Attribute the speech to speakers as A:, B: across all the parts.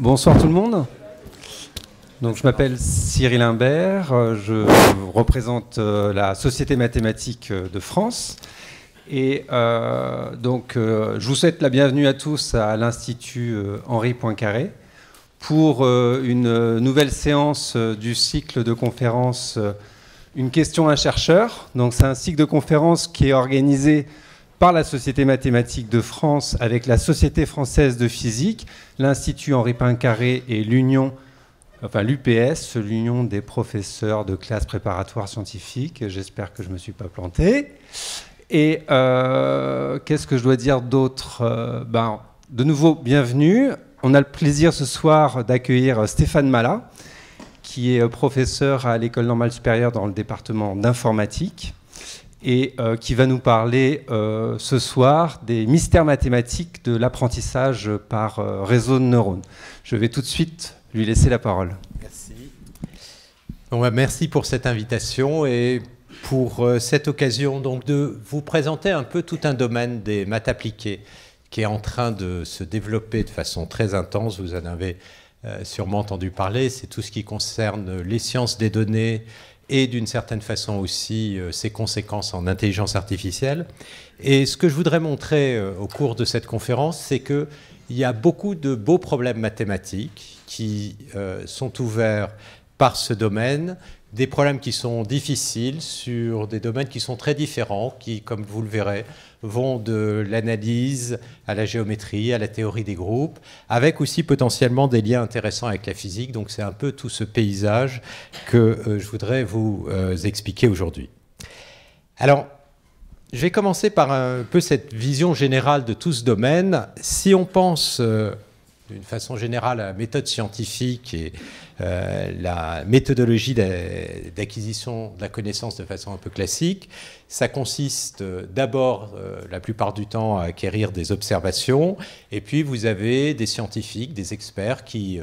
A: Bonsoir tout le monde. Donc, je m'appelle Cyril Imbert, euh, je représente euh, la Société mathématique euh, de France. Et donc, je vous souhaite la bienvenue à tous à l'Institut Henri Poincaré pour une nouvelle séance du cycle de conférences Une question à un chercheur. Donc, c'est un cycle de conférences qui est organisé par la Société mathématique de France avec la Société française de physique, l'Institut Henri Pincaré et l'Union, l'UPS, l'Union des professeurs de classe préparatoire scientifique. J'espère que je ne me suis pas planté. Et euh, qu'est-ce que je dois dire d'autre euh, ben, De nouveau, bienvenue. On a le plaisir ce soir d'accueillir euh, Stéphane Mala, qui est professeur à l'École normale supérieure dans le département d'informatique et euh, qui va nous parler euh, ce soir des mystères mathématiques de l'apprentissage par euh, réseau de neurones. Je vais tout de suite lui laisser la parole. Merci. Bah, merci pour cette invitation et pour cette occasion donc, de
B: vous présenter un peu tout un domaine des maths appliquées qui est en train de se développer de façon très intense. Vous en avez sûrement entendu parler. C'est tout ce qui concerne les sciences des données, et d'une certaine façon aussi euh, ses conséquences en intelligence artificielle. Et ce que je voudrais montrer euh, au cours de cette conférence, c'est qu'il y a beaucoup de beaux problèmes mathématiques qui euh, sont ouverts par ce domaine, des problèmes qui sont difficiles sur des domaines qui sont très différents, qui, comme vous le verrez, vont de l'analyse à la géométrie, à la théorie des groupes, avec aussi potentiellement des liens intéressants avec la physique. Donc c'est un peu tout ce paysage que euh, je voudrais vous euh, expliquer aujourd'hui. Alors, je vais commencer par un peu cette vision générale de tout ce domaine. Si on pense euh, d'une façon générale, la méthode scientifique et euh, la méthodologie d'acquisition de la connaissance de façon un peu classique, ça consiste euh, d'abord, euh, la plupart du temps, à acquérir des observations, et puis vous avez des scientifiques, des experts qui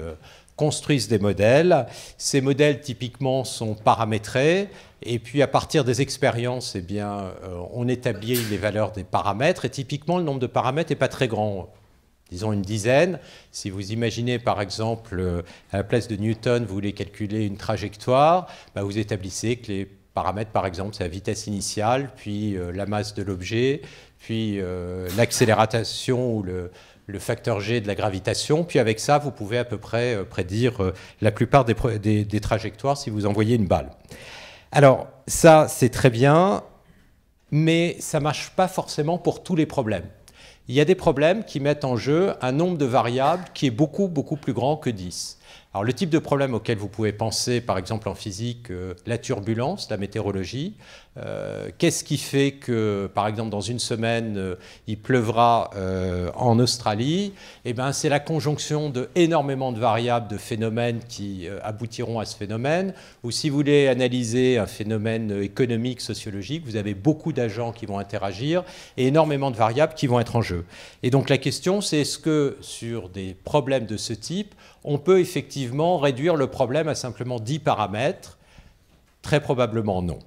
B: construisent des modèles. Ces modèles, typiquement, sont paramétrés. Et puis, à partir des expériences, eh bien, on établit les valeurs des paramètres. Et typiquement, le nombre de paramètres n'est pas très grand disons une dizaine. Si vous imaginez par exemple euh, à la place de Newton, vous voulez calculer une trajectoire, bah, vous établissez que les paramètres par exemple c'est la vitesse initiale, puis euh, la masse de l'objet, puis euh, l'accélération ou le, facteur g de la gravitation, puis avec ça vous pouvez à peu près prédire la plupart des, des trajectoires si vous envoyez une balle. Alors ça c'est très bien, mais ça ne marche pas forcément pour tous les problèmes il y a des problèmes qui mettent en jeu un nombre de variables qui est beaucoup, beaucoup plus grand que 10. Alors le type de problème auquel vous pouvez penser, par exemple en physique, euh, la turbulence, la météorologie, euh, qu'est-ce qui fait que, par exemple, dans une semaine, euh, il pleuvra euh, en Australie Eh bien, c'est la conjonction de énormément de variables, de phénomènes qui aboutiront à ce phénomène. Ou si vous voulez analyser un phénomène économique, sociologique, vous avez beaucoup d'agents qui vont interagir et énormément de variables qui vont être en jeu. Et donc, la question, c'est est-ce que sur des problèmes de ce type, on peut effectivement réduire le problème à simplement 10 paramètres Très probablement non.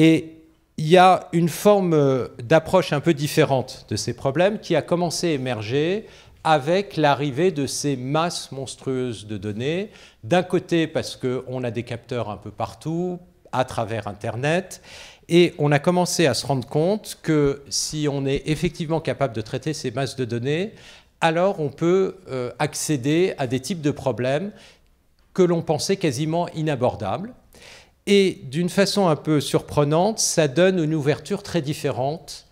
B: Et il y a une forme euh, d'approche un peu différente de ces problèmes qui a commencé à émerger avec l'arrivée de ces masses monstrueuses de données. D'un côté, parce qu'on a des capteurs un peu partout, à travers Internet, et on a commencé à se rendre compte que si on est effectivement capable de traiter ces masses de données, alors on peut euh, accéder à des types de problèmes que l'on pensait quasiment inabordables. Et d'une façon un peu surprenante, ça donne une ouverture très différente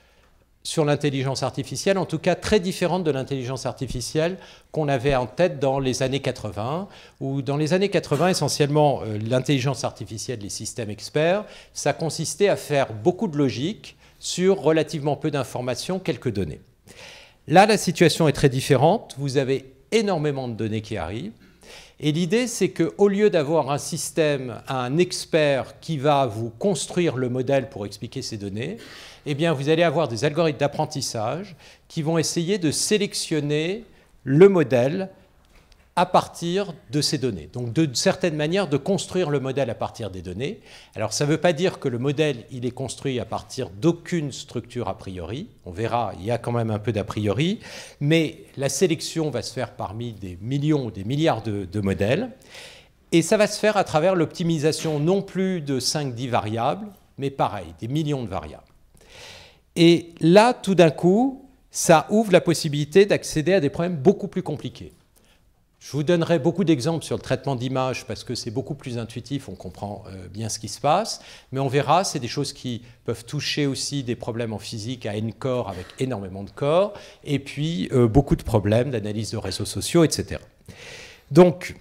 B: sur l'intelligence artificielle, en tout cas très différente de l'intelligence artificielle qu'on avait en tête dans les années 80, où dans les années 80, essentiellement, euh, l'intelligence artificielle, les systèmes experts, ça consistait à faire beaucoup de logique sur relativement peu d'informations, quelques données. Là, la situation est très différente, vous avez énormément de données qui arrivent, et l'idée, c'est qu'au lieu d'avoir un système, un expert qui va vous construire le modèle pour expliquer ces données, eh bien, vous allez avoir des algorithmes d'apprentissage qui vont essayer de sélectionner le modèle à partir de ces données. Donc, de certaine manière, de construire le modèle à partir des données. Alors, ça ne veut pas dire que le modèle, il est construit à partir d'aucune structure a priori. On verra, il y a quand même un peu d'a priori. Mais la sélection va se faire parmi des millions, des milliards de, de modèles. Et ça va se faire à travers l'optimisation non plus de 5-10 variables, mais pareil, des millions de variables. Et là, tout d'un coup, ça ouvre la possibilité d'accéder à des problèmes beaucoup plus compliqués. Je vous donnerai beaucoup d'exemples sur le traitement d'image parce que c'est beaucoup plus intuitif, on comprend euh, bien ce qui se passe, mais on verra, c'est des choses qui peuvent toucher aussi des problèmes en physique à N-corps avec énormément de corps, et puis euh, beaucoup de problèmes d'analyse de réseaux sociaux, etc. Donc,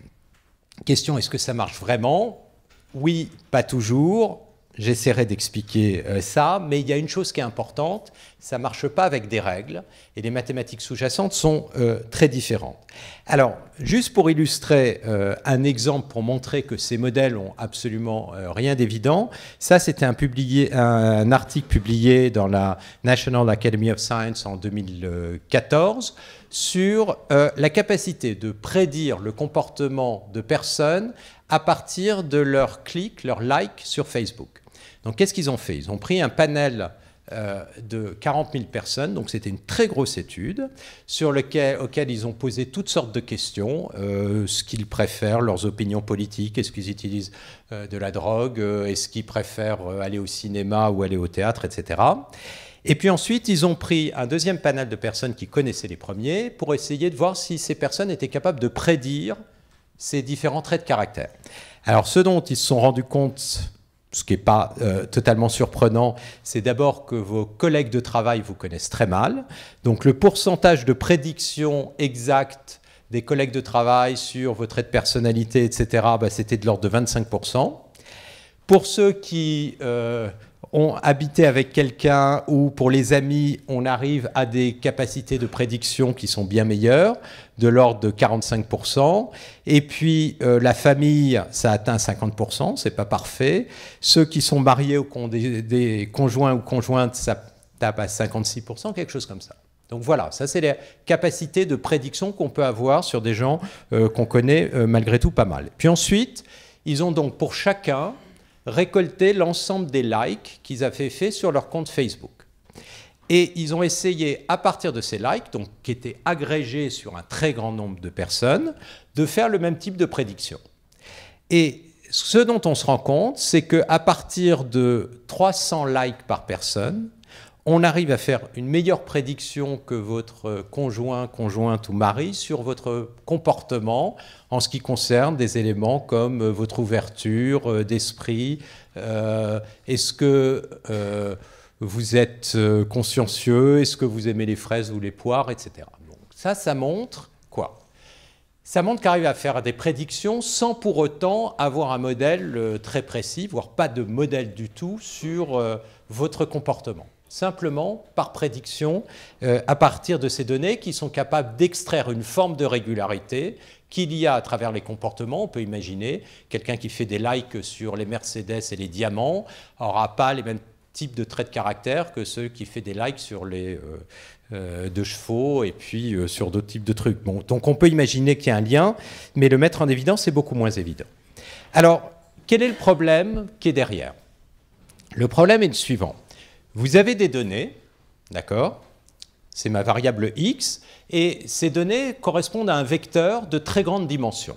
B: question, est-ce que ça marche vraiment Oui, pas toujours. J'essaierai d'expliquer euh, ça, mais il y a une chose qui est importante, ça ne marche pas avec des règles, et les mathématiques sous-jacentes sont euh, très différentes. Alors, juste pour illustrer euh, un exemple, pour montrer que ces modèles ont absolument rien d'évident, ça c'était un, un, article publié dans la National Academy of Science en 2014 sur la capacité de prédire le comportement de personnes à partir de leur clic, leur like sur Facebook. Donc qu'est-ce qu'ils ont fait Ils ont pris un panel euh, de 40 000 personnes. Donc c'était une très grosse étude sur lequel, auquel ils ont posé toutes sortes de questions, euh, ce qu'ils préfèrent, leurs opinions politiques, est-ce qu'ils utilisent euh, de la drogue, est-ce qu'ils préfèrent aller au cinéma ou aller au théâtre, etc. Et puis ensuite, ils ont pris un deuxième panel de personnes qui connaissaient les premiers pour essayer de voir si ces personnes étaient capables de prédire ces différents traits de caractère. Alors ce dont ils se sont rendus compte ce qui n'est pas euh, totalement surprenant, c'est d'abord que vos collègues de travail vous connaissent très mal. Donc le pourcentage de prédiction exacte des collègues de travail sur vos traits de personnalité, etc., bah, c'était de l'ordre de 25%. Pour ceux qui euh, ont habité avec quelqu'un ou pour les amis, on arrive à des capacités de prédiction qui sont bien meilleures de l'ordre de 45%. Et puis euh, la famille, ça atteint 50%, c'est pas parfait. Ceux qui sont mariés ou qui des, conjoints ou conjointes, ça tape à 56%, quelque chose comme ça. Donc voilà, ça c'est les capacités de prédiction qu'on peut avoir sur des gens euh, qu'on connaît euh, malgré tout pas mal. Puis ensuite, ils ont donc pour chacun récolté l'ensemble des likes qu'ils avaient fait sur leur compte Facebook. Et ils ont essayé, à partir de ces likes, donc, qui étaient agrégés sur un très grand nombre de personnes, de faire le même type de prédiction. Et ce dont on se rend compte, c'est qu'à partir de 300 likes par personne, on arrive à faire une meilleure prédiction que votre conjoint, conjointe ou mari sur votre comportement en ce qui concerne des éléments comme euh, votre ouverture euh, d'esprit. Euh, est-ce que vous êtes euh, consciencieux, est-ce que vous aimez les fraises ou les poires, etc. Donc ça, ça montre quoi Ça montre qu'arriver à faire des prédictions sans pour autant avoir un modèle euh, très précis, voire pas de modèle du tout sur euh, votre comportement. Simplement par prédiction, à partir de ces données qui sont capables d'extraire une forme de régularité qu'il y a à travers les comportements. On peut imaginer quelqu'un qui fait des likes sur les Mercedes et les diamants n'aura pas les mêmes type de trait de caractère que ceux qui fait des likes sur les euh, euh, deux chevaux et puis euh, sur d'autres types de trucs. donc on peut imaginer qu'il y a un lien, mais le mettre en évidence, est beaucoup moins évident. Alors, quel est le problème qui est derrière Le problème est le suivant. Vous avez des données, d'accord C'est ma variable x, et ces données correspondent à un vecteur de très grande dimension.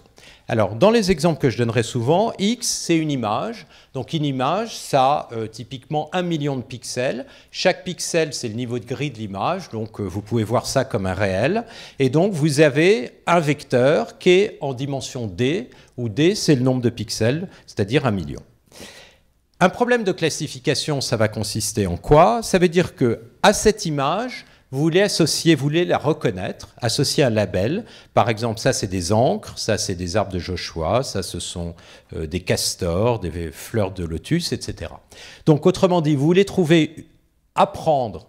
B: Alors, dans les exemples que je donnerai souvent, X, c'est une image. Donc, une image, ça a euh, typiquement un million de pixels. Chaque pixel, c'est le niveau de gris de l'image. Donc, euh, vous pouvez voir ça comme un réel. Et donc, vous avez un vecteur qui est en dimension D, où D, c'est le nombre de pixels, c'est-à-dire un million. Un problème de classification, ça va consister en quoi Ça veut dire que à cette image, vous voulez associer, vous voulez la reconnaître, associer un label. Par exemple, ça c'est des ancres, ça c'est des arbres de Joshua, ça ce sont euh, des castors, des fleurs de lotus, etc. Donc autrement dit, vous voulez trouver, apprendre,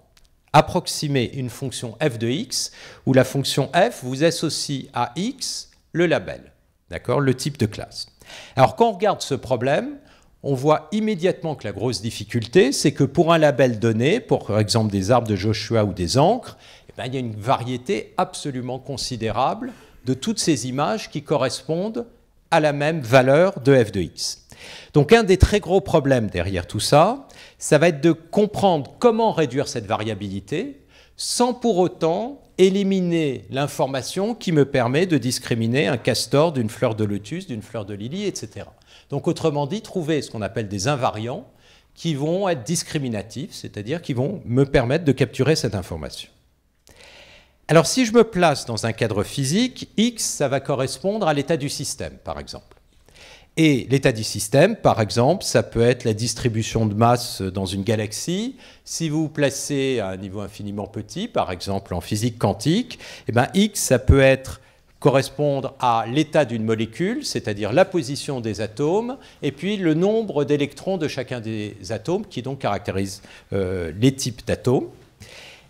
B: approximer une fonction f de x, où la fonction f vous associe à x le label, d'accord, le type de classe. Alors quand on regarde ce problème, on voit immédiatement que la grosse difficulté, c'est que pour un label donné, pour, exemple des arbres de Joshua ou des encres, eh ben, il y a une variété absolument considérable de toutes ces images qui correspondent à la même valeur de f de x. Donc un des très gros problèmes derrière tout ça, ça va être de comprendre comment réduire cette variabilité sans pour autant éliminer l'information qui me permet de discriminer un castor d'une fleur de lotus, d'une fleur de lily, etc. Donc autrement dit, trouver ce qu'on appelle des invariants qui vont être discriminatifs, c'est-à-dire qui vont me permettre de capturer cette information. Alors si je me place dans un cadre physique, X, ça va correspondre à l'état du système, par exemple. Et l'état du système, par exemple, ça peut être la distribution de masse dans une galaxie. Si vous vous placez à un niveau infiniment petit, par exemple en physique quantique, eh ben X, ça peut être correspondre à l'état d'une molécule, c'est-à-dire la position des atomes, et puis le nombre d'électrons de chacun des atomes, qui donc caractérise euh, les types d'atomes.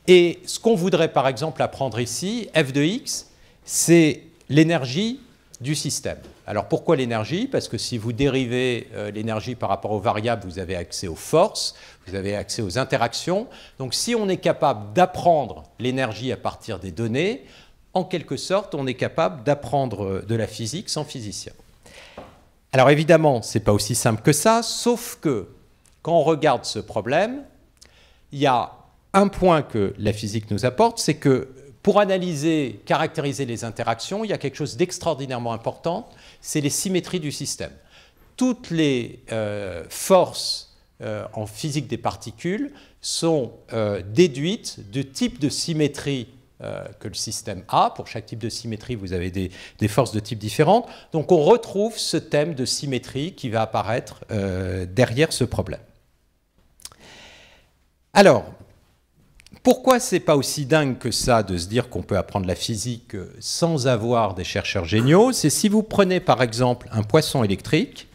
B: Et ce qu'on voudrait par exemple apprendre ici, f de x, c'est l'énergie du système. Alors pourquoi l'énergie Parce que si vous dérivez euh, l'énergie par rapport aux variables, vous avez accès aux forces, vous avez accès aux interactions. Donc si on est capable d'apprendre l'énergie à partir des données, en quelque sorte, on est capable d'apprendre euh, de la physique sans physicien. Alors évidemment, ce n'est pas aussi simple que ça, sauf que quand on regarde ce problème, il y a un point que la physique nous apporte, c'est que pour analyser, caractériser les interactions, il y a quelque chose d'extraordinairement important, c'est les symétries du système. Toutes les euh, forces euh, en physique des particules sont déduites de types de symétrie euh, que le système A. Pour chaque type de symétrie, vous avez des, forces de type différentes. Donc on retrouve ce thème de symétrie qui va apparaître euh, derrière ce problème. Alors, pourquoi c'est pas aussi dingue que ça de se dire qu'on peut apprendre la physique sans avoir des chercheurs géniaux C'est si vous prenez par exemple un poisson électrique,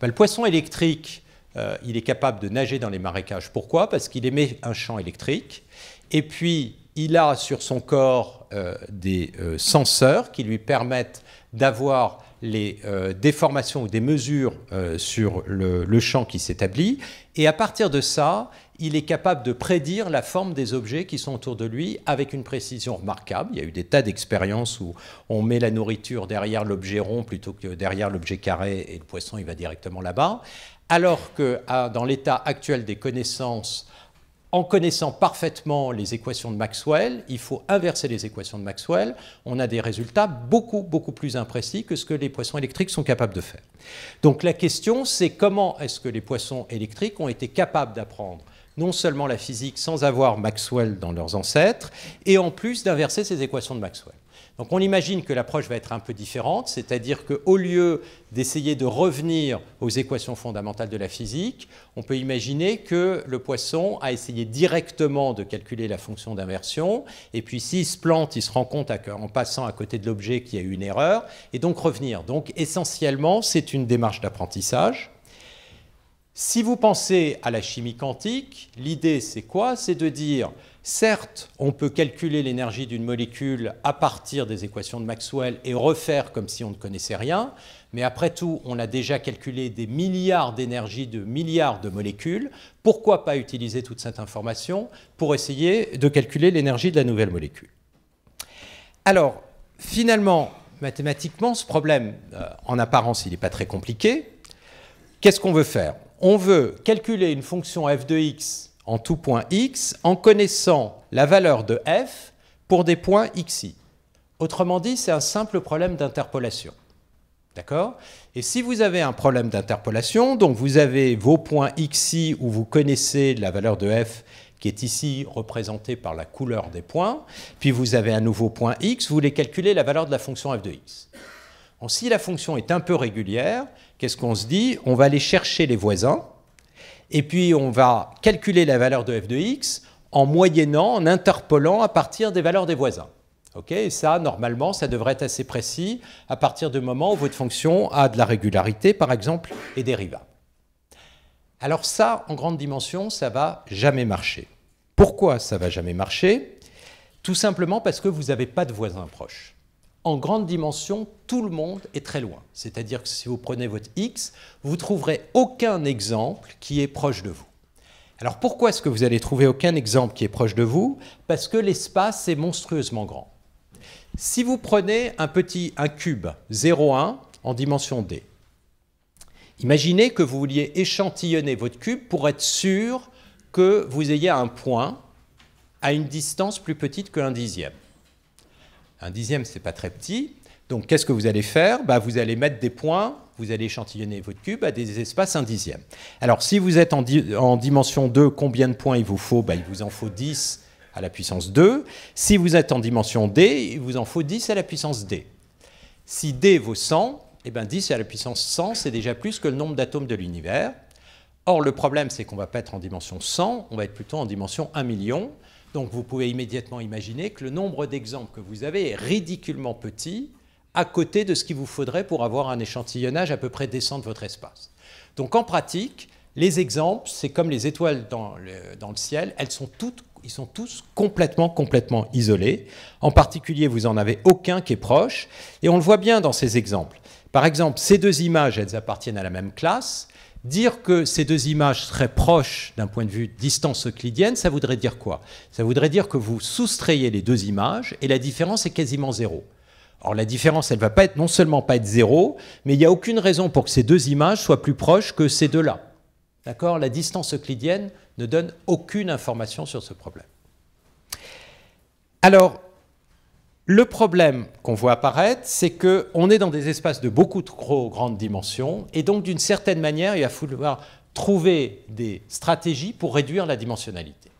B: ben, le poisson électrique, euh, il est capable de nager dans les marécages. Pourquoi Parce qu'il émet un champ électrique. Et puis, il a sur son corps euh, des euh, senseurs qui lui permettent d'avoir les euh, déformations ou des mesures sur le, le champ qui s'établit. Et à partir de ça, il est capable de prédire la forme des objets qui sont autour de lui avec une précision remarquable. Il y a eu des tas d'expériences où on met la nourriture derrière l'objet rond plutôt que derrière l'objet carré et le poisson, il va directement là-bas. Alors que dans l'état actuel des connaissances, en connaissant parfaitement les équations de Maxwell, il faut inverser les équations de Maxwell, on a des résultats beaucoup, beaucoup plus imprécis que ce que les poissons électriques sont capables de faire. Donc la question, c'est comment est-ce que les poissons électriques ont été capables d'apprendre non seulement la physique sans avoir Maxwell dans leurs ancêtres, et en plus d'inverser ces équations de Maxwell. Donc on imagine que l'approche va être un peu différente, c'est-à-dire qu'au lieu d'essayer de revenir aux équations fondamentales de la physique, on peut imaginer que le poisson a essayé directement de calculer la fonction d'inversion, et puis s'il se plante, il se rend compte en passant à côté de l'objet qu'il y a eu une erreur, et donc revenir. Donc essentiellement, c'est une démarche d'apprentissage. Si vous pensez à la chimie quantique, l'idée c'est quoi C'est de dire Certes, on peut calculer l'énergie d'une molécule à partir des équations de Maxwell et refaire comme si on ne connaissait rien, mais après tout, on a déjà calculé des milliards d'énergies de milliards de molécules. Pourquoi pas utiliser toute cette information pour essayer de calculer l'énergie de la nouvelle molécule Alors, finalement, mathématiquement, ce problème, euh, en apparence, il n'est pas très compliqué. Qu'est-ce qu'on veut faire On veut calculer une fonction f de x en tout point x en connaissant la valeur de f pour des points xi. Autrement dit, c'est un simple problème d'interpolation. D'accord Et si vous avez un problème d'interpolation, donc vous avez vos points xi où vous connaissez la valeur de f qui est ici représentée par la couleur des points, puis vous avez un nouveau point x, vous voulez calculer la valeur de la fonction f de x. si la fonction est un peu régulière, qu'est-ce qu'on se dit On va aller chercher les voisins, et puis, on va calculer la valeur de f de x en moyennant, en interpolant à partir des valeurs des voisins. et ça, normalement, ça devrait être assez précis à partir du moment où votre fonction a de la régularité, par exemple, et dérivable. Alors ça, en grande dimension, ça va jamais marcher. Pourquoi ça va jamais marcher Tout simplement parce que vous n'avez pas de voisins proches en grande dimension, tout le monde est très loin. C'est-à-dire que si vous prenez votre X, vous trouverez aucun exemple qui est proche de vous. Alors pourquoi est-ce que vous allez trouver aucun exemple qui est proche de vous Parce que l'espace est monstrueusement grand. Si vous prenez un petit un cube 0,1 en dimension d, imaginez que vous vouliez échantillonner votre cube pour être sûr que vous ayez un point à une distance plus petite que un dixième. Un dixième, c'est pas très petit. Donc qu'est-ce que vous allez faire bah, Vous allez mettre des points, vous allez échantillonner votre cube à des espaces un dixième. Alors si vous êtes en, dimension 2, combien de points il vous faut bah, Il vous en faut 10 à la puissance 2. Si vous êtes en dimension d, il vous en faut 10 à la puissance d. Si d vaut 100, eh ben 10 à la puissance 100, c'est déjà plus que le nombre d'atomes de l'univers. Or, le problème, c'est qu'on ne va pas être en dimension 100, on va être plutôt en dimension 1 million. Donc vous pouvez immédiatement imaginer que le nombre d'exemples que vous avez est ridiculement petit à côté de ce qu'il vous faudrait pour avoir un échantillonnage à peu près décent de votre espace. Donc en pratique, les exemples, c'est comme les étoiles dans le, ciel, elles sont toutes, ils sont tous complètement, complètement isolés. En particulier, vous n'en avez aucun qui est proche. Et on le voit bien dans ces exemples. Par exemple, ces deux images, elles appartiennent à la même classe. Dire que ces deux images seraient proches d'un point de vue distance euclidienne, ça voudrait dire quoi Ça voudrait dire que vous soustrayez les deux images et la différence est quasiment zéro. Or la différence, elle ne va pas être non seulement pas être zéro, mais il n'y a aucune raison pour que ces deux images soient plus proches que ces deux-là. D'accord La distance euclidienne ne donne aucune information sur ce problème. Alors, le problème qu'on voit apparaître, c'est qu'on est dans des espaces de beaucoup trop grandes dimensions, et donc d'une certaine manière, il va falloir trouver des stratégies pour réduire la dimensionnalité.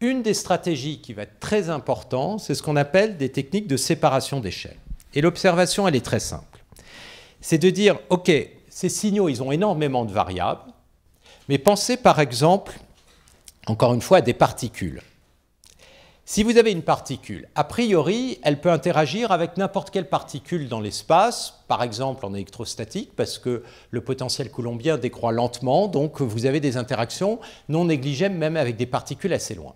B: Une des stratégies qui va être très importante, c'est ce qu'on appelle des techniques de séparation d'échelle. Et l'observation, elle est très simple. C'est de dire, OK, ces signaux, ils ont énormément de variables, mais pensez par exemple, encore une fois, à des particules. Si vous avez une particule, a priori, elle peut interagir avec n'importe quelle particule dans l'espace, par exemple en électrostatique, parce que le potentiel coulombien décroît lentement, donc vous avez des interactions non négligeables même avec des particules assez loin.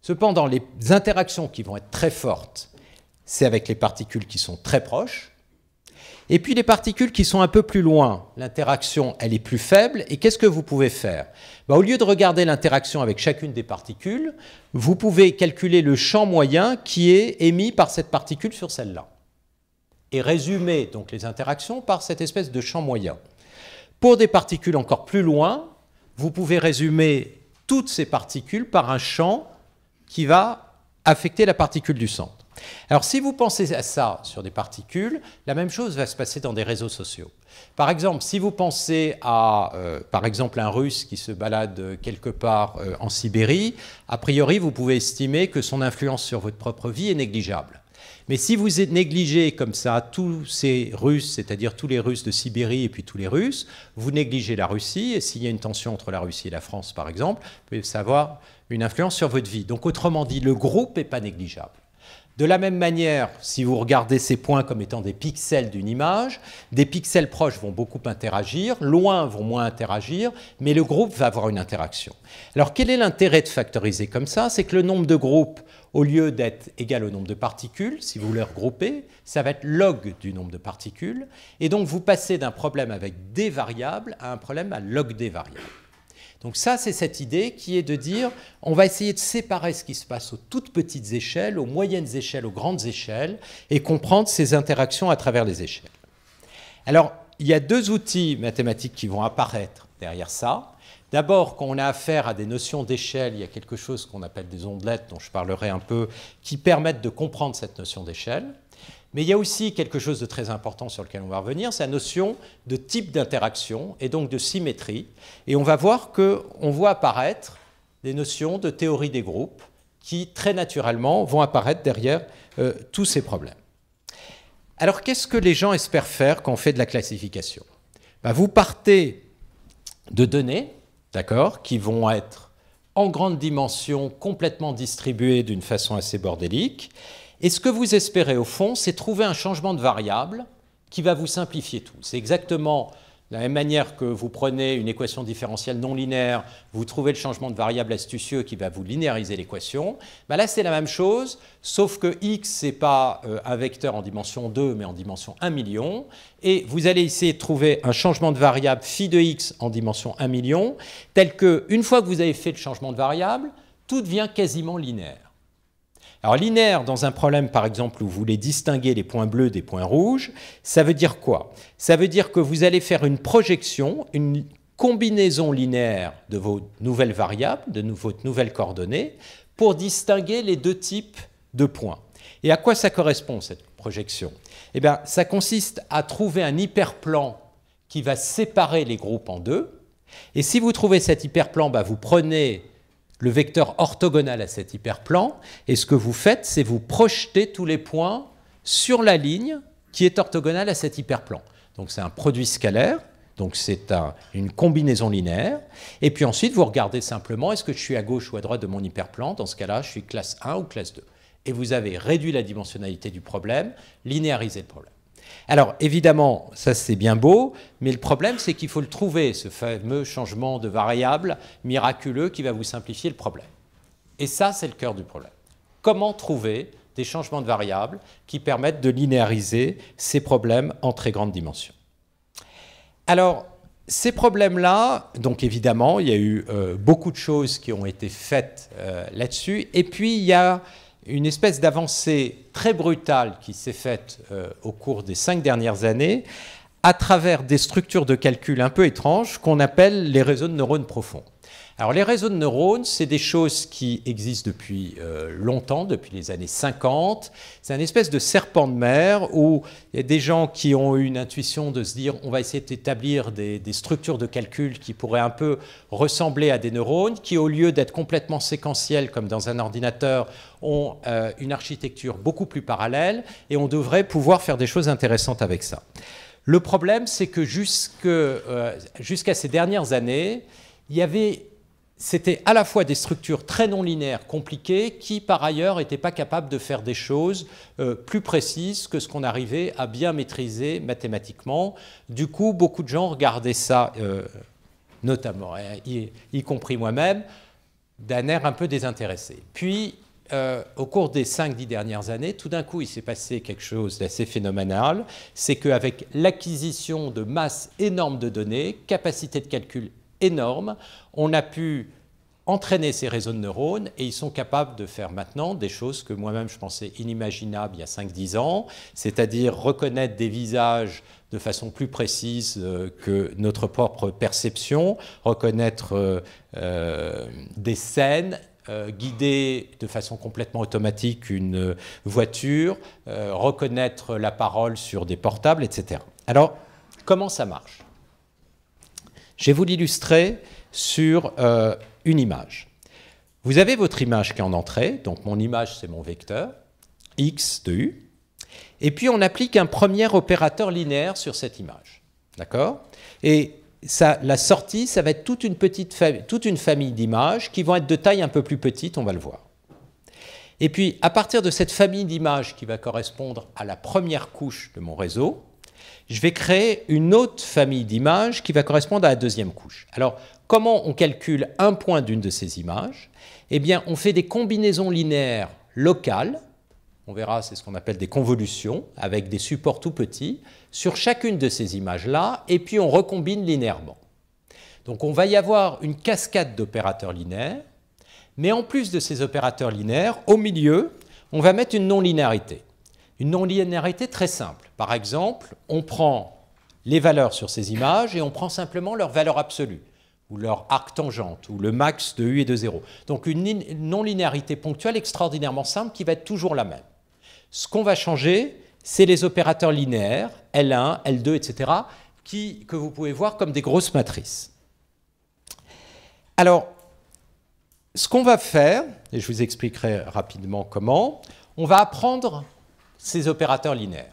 B: Cependant, les interactions qui vont être très fortes, c'est avec les particules qui sont très proches, et puis les particules qui sont un peu plus loin, l'interaction, elle est plus faible. Et qu'est-ce que vous pouvez faire bah, Au lieu de regarder l'interaction avec chacune des particules, vous pouvez calculer le champ moyen qui est émis par cette particule sur celle-là. Et résumer donc les interactions par cette espèce de champ moyen. Pour des particules encore plus loin, vous pouvez résumer toutes ces particules par un champ qui va affecter la particule du sang. Alors si vous pensez à ça sur des particules, la même chose va se passer dans des réseaux sociaux. Par exemple, si vous pensez à, euh, par exemple, un Russe qui se balade quelque part euh, en Sibérie, a priori, vous pouvez estimer que son influence sur votre propre vie est négligeable. Mais si vous négligez comme ça tous ces Russes, c'est-à-dire tous les Russes de Sibérie et puis tous les Russes, vous négligez la Russie, et s'il y a une tension entre la Russie et la France, par exemple, vous pouvez avoir une influence sur votre vie. Donc autrement dit, le groupe n'est pas négligeable. De la même manière, si vous regardez ces points comme étant des pixels d'une image, des pixels proches vont beaucoup interagir, loin vont moins interagir, mais le groupe va avoir une interaction. Alors quel est l'intérêt de factoriser comme ça C'est que le nombre de groupes, au lieu d'être égal au nombre de particules, si vous les regroupez, ça va être log du nombre de particules, et donc vous passez d'un problème avec des variables à un problème à log des variables. Donc ça, c'est cette idée qui est de dire, on va essayer de séparer ce qui se passe aux toutes petites échelles, aux moyennes échelles, aux grandes échelles, et comprendre ces interactions à travers les échelles. Alors, il y a deux outils mathématiques qui vont apparaître derrière ça. D'abord, quand on a affaire à des notions d'échelle, il y a quelque chose qu'on appelle des ondelettes, dont je parlerai un peu, qui permettent de comprendre cette notion d'échelle. Mais il y a aussi quelque chose de très important sur lequel on va revenir, c'est la notion de type d'interaction et donc de symétrie. Et on va voir qu'on voit apparaître des notions de théorie des groupes qui, très naturellement, vont apparaître derrière euh, tous ces problèmes. Alors, qu'est-ce que les gens espèrent faire quand on fait de la classification ben, Vous partez de données, d'accord, qui vont être en grande dimension, complètement distribuées d'une façon assez bordélique, et ce que vous espérez au fond, c'est trouver un changement de variable qui va vous simplifier tout. C'est exactement la même manière que vous prenez une équation différentielle non linéaire, vous trouvez le changement de variable astucieux qui va vous linéariser l'équation, ben là c'est la même chose, sauf que x n'est pas euh, un vecteur en dimension 2 mais en dimension 1 million, et vous allez essayer de trouver un changement de variable phi de x en dimension 1 million, tel que une fois que vous avez fait le changement de variable, tout devient quasiment linéaire. Alors linéaire, dans un problème par exemple où vous voulez distinguer les points bleus des points rouges, ça veut dire quoi Ça veut dire que vous allez faire une projection, une combinaison linéaire de vos nouvelles variables, de vos nouvelles coordonnées, pour distinguer les deux types de points. Et à quoi ça correspond cette projection Eh bien, ça consiste à trouver un hyperplan qui va séparer les groupes en deux. Et si vous trouvez cet hyperplan, bah, vous prenez le vecteur orthogonal à cet hyperplan, et ce que vous faites, c'est vous projeter tous les points sur la ligne qui est orthogonale à cet hyperplan. Donc c'est un produit scalaire, donc c'est une combinaison linéaire. Et puis ensuite, vous regardez simplement est-ce que je suis à gauche ou à droite de mon hyperplan. Dans ce cas-là, je suis classe 1 ou classe 2. Et vous avez réduit la dimensionnalité du problème, linéarisé le problème. Alors évidemment, ça c'est bien beau, mais le problème c'est qu'il faut le trouver, ce fameux changement de variable miraculeux qui va vous simplifier le problème. Et ça c'est le cœur du problème. Comment trouver des changements de variables qui permettent de linéariser ces problèmes en très grande dimension Alors ces problèmes-là, donc évidemment, il y a eu euh, beaucoup de choses qui ont été faites euh, là-dessus, et puis il y a une espèce d'avancée très brutale qui s'est faite euh, au cours des cinq dernières années à travers des structures de calcul un peu étranges qu'on appelle les réseaux de neurones profonds. Alors les réseaux de neurones, c'est des choses qui existent depuis euh, longtemps, depuis les années 50. C'est un espèce de serpent de mer où il y a des gens qui ont eu une intuition de se dire on va essayer d'établir des, structures de calcul qui pourraient un peu ressembler à des neurones, qui au lieu d'être complètement séquentielles comme dans un ordinateur, ont euh, une architecture beaucoup plus parallèle et on devrait pouvoir faire des choses intéressantes avec ça. Le problème, c'est que euh, jusqu'à ces dernières années, il y avait c'était à la fois des structures très non linéaires, compliquées, qui par ailleurs n'étaient pas capables de faire des choses euh, plus précises que ce qu'on arrivait à bien maîtriser mathématiquement. Du coup, beaucoup de gens regardaient ça, euh, notamment, y, compris moi-même, d'un air un peu désintéressé. Puis, euh, au cours des 5-10 dernières années, tout d'un coup, il s'est passé quelque chose d'assez phénoménal, c'est qu'avec l'acquisition de masses énormes de données, capacité de calcul énorme. On a pu entraîner ces réseaux de neurones et ils sont capables de faire maintenant des choses que moi-même je pensais inimaginables il y a 5-10 ans, c'est-à-dire reconnaître des visages de façon plus précise euh, que notre propre perception, reconnaître euh, euh, des scènes, guider de façon complètement automatique une voiture, reconnaître la parole sur des portables, etc. Alors, comment ça marche je vais vous l'illustrer sur euh, une image. Vous avez votre image qui est en entrée, donc mon image c'est mon vecteur, x de u, et puis on applique un premier opérateur linéaire sur cette image. D'accord Et la sortie, ça va être toute une, toute une famille d'images qui vont être de taille un peu plus petite, on va le voir. Et puis, à partir de cette famille d'images qui va correspondre à la première couche de mon réseau, je vais créer une autre famille d'images qui va correspondre à la deuxième couche. Alors, comment on calcule un point d'une de ces images Eh bien, on fait des combinaisons linéaires locales, on verra, c'est ce qu'on appelle des convolutions, avec des supports tout petits, sur chacune de ces images-là, et puis on recombine linéairement. Donc on va y avoir une cascade d'opérateurs linéaires, mais en plus de ces opérateurs linéaires, au milieu, on va mettre une non-linéarité une non-linéarité très simple. Par exemple, on prend les valeurs sur ces images et on prend simplement leur valeur absolue, ou leur arc tangente, ou le max de U et de 0. Donc une non-linéarité ponctuelle extraordinairement simple qui va être toujours la même. Ce qu'on va changer, c'est les opérateurs linéaires, L1, L2, etc., qui, que vous pouvez voir comme des grosses matrices. Alors, ce qu'on va faire, et je vous expliquerai rapidement comment, on va apprendre ces opérateurs linéaires.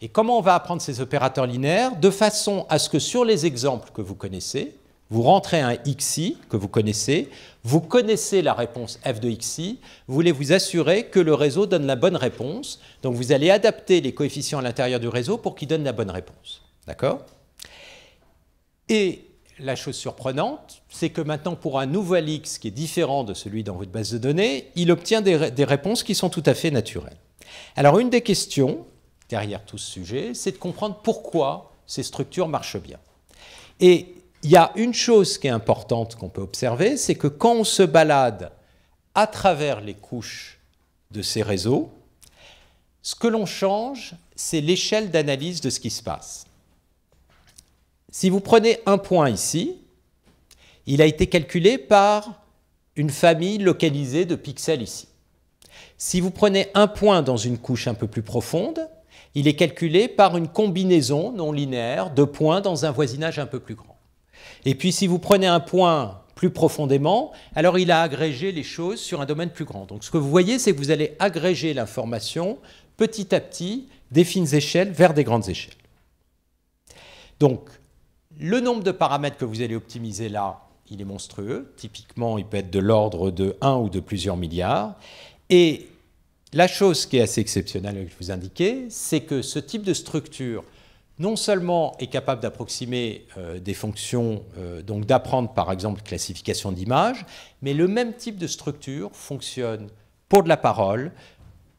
B: Et comment on va apprendre ces opérateurs linéaires De façon à ce que sur les exemples que vous connaissez, vous rentrez un xi que vous connaissez, vous connaissez la réponse f de xi, vous voulez vous assurer que le réseau donne la bonne réponse, donc vous allez adapter les coefficients à l'intérieur du réseau pour qu'il donne la bonne réponse. D'accord Et la chose surprenante, c'est que maintenant pour un nouvel x qui est différent de celui dans votre base de données, il obtient des réponses qui sont tout à fait naturelles. Alors une des questions derrière tout ce sujet, c'est de comprendre pourquoi ces structures marchent bien. Et il y a une chose qui est importante qu'on peut observer, c'est que quand on se balade à travers les couches de ces réseaux, ce que l'on change, c'est l'échelle d'analyse de ce qui se passe. Si vous prenez un point ici, il a été calculé par une famille localisée de pixels ici. Si vous prenez un point dans une couche un peu plus profonde, il est calculé par une combinaison non linéaire de points dans un voisinage un peu plus grand. Et puis si vous prenez un point plus profondément, alors il a agrégé les choses sur un domaine plus grand. Donc ce que vous voyez, c'est que vous allez agréger l'information petit à petit des fines échelles vers des grandes échelles. Donc le nombre de paramètres que vous allez optimiser là, il est monstrueux. Typiquement, il peut être de l'ordre de 1 ou de plusieurs milliards. Et la chose qui est assez exceptionnelle que je vous indiquais, c'est que ce type de structure, non seulement est capable d'approximer euh, des fonctions, euh, donc d'apprendre par exemple classification d'images, mais le même type de structure fonctionne pour de la parole,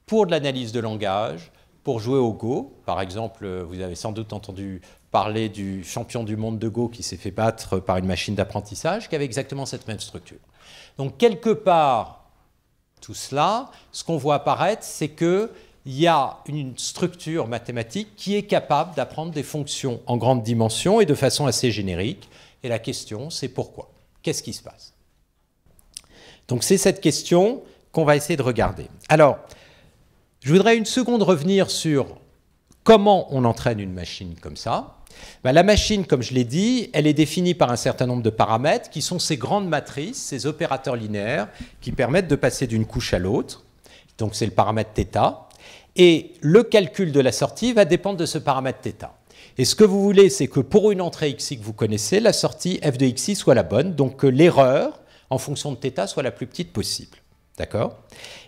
B: pour de l'analyse de langage, pour jouer au Go. Par exemple, euh, vous avez sans doute entendu parler du champion du monde de Go qui s'est fait battre par une machine d'apprentissage qui avait exactement cette même structure. Donc quelque part, tout cela, ce qu'on voit apparaître, c'est qu'il y a une structure mathématique qui est capable d'apprendre des fonctions en grande dimension et de façon assez générique. Et la question, c'est pourquoi Qu'est-ce qui se passe Donc c'est cette question qu'on va essayer de regarder. Alors, je voudrais une seconde revenir sur comment on entraîne une machine comme ça. Bah, la machine, comme je l'ai dit, elle est définie par un certain nombre de paramètres qui sont ces grandes matrices, ces opérateurs linéaires qui permettent de passer d'une couche à l'autre. Donc c'est le paramètre θ. Et le calcul de la sortie va dépendre de ce paramètre θ. Et ce que vous voulez, c'est que pour une entrée xi que vous connaissez, la sortie f de xi soit la bonne, donc que l'erreur en fonction de θ soit la plus petite possible. D'accord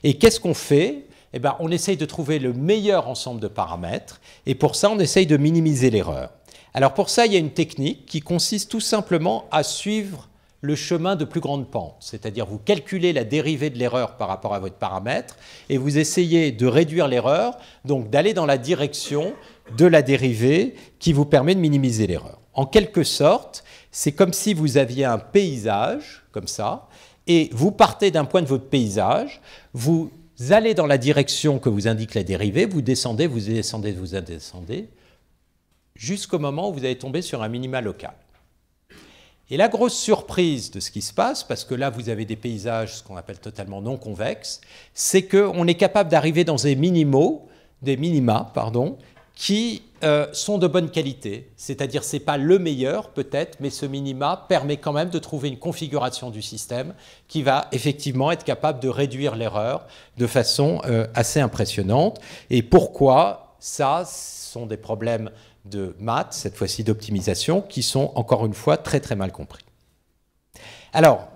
B: Et qu'est-ce qu'on fait eh ben, on essaye de trouver le meilleur ensemble de paramètres, et pour ça, on essaye de minimiser l'erreur. Alors pour ça, il y a une technique qui consiste tout simplement à suivre le chemin de plus grande pente, c'est-à-dire vous calculez la dérivée de l'erreur par rapport à votre paramètre et vous essayez de réduire l'erreur, donc d'aller dans la direction de la dérivée qui vous permet de minimiser l'erreur. En quelque sorte, c'est comme si vous aviez un paysage, comme ça, et vous partez d'un point de votre paysage, vous allez dans la direction que vous indique la dérivée, vous descendez, vous descendez, vous descendez, jusqu'au moment où vous allez tomber sur un minima local. Et la grosse surprise de ce qui se passe, parce que là vous avez des paysages, ce qu'on appelle totalement non convexes, c'est qu'on est capable d'arriver dans des des minima, pardon, qui euh, sont de bonne qualité. C'est-à-dire, ce n'est pas le meilleur peut-être, mais ce minima permet quand même de trouver une configuration du système qui va effectivement être capable de réduire l'erreur de façon euh, assez impressionnante. Et pourquoi ça, ce sont des problèmes de maths, cette fois-ci d'optimisation, qui sont encore une fois très très mal compris. Alors,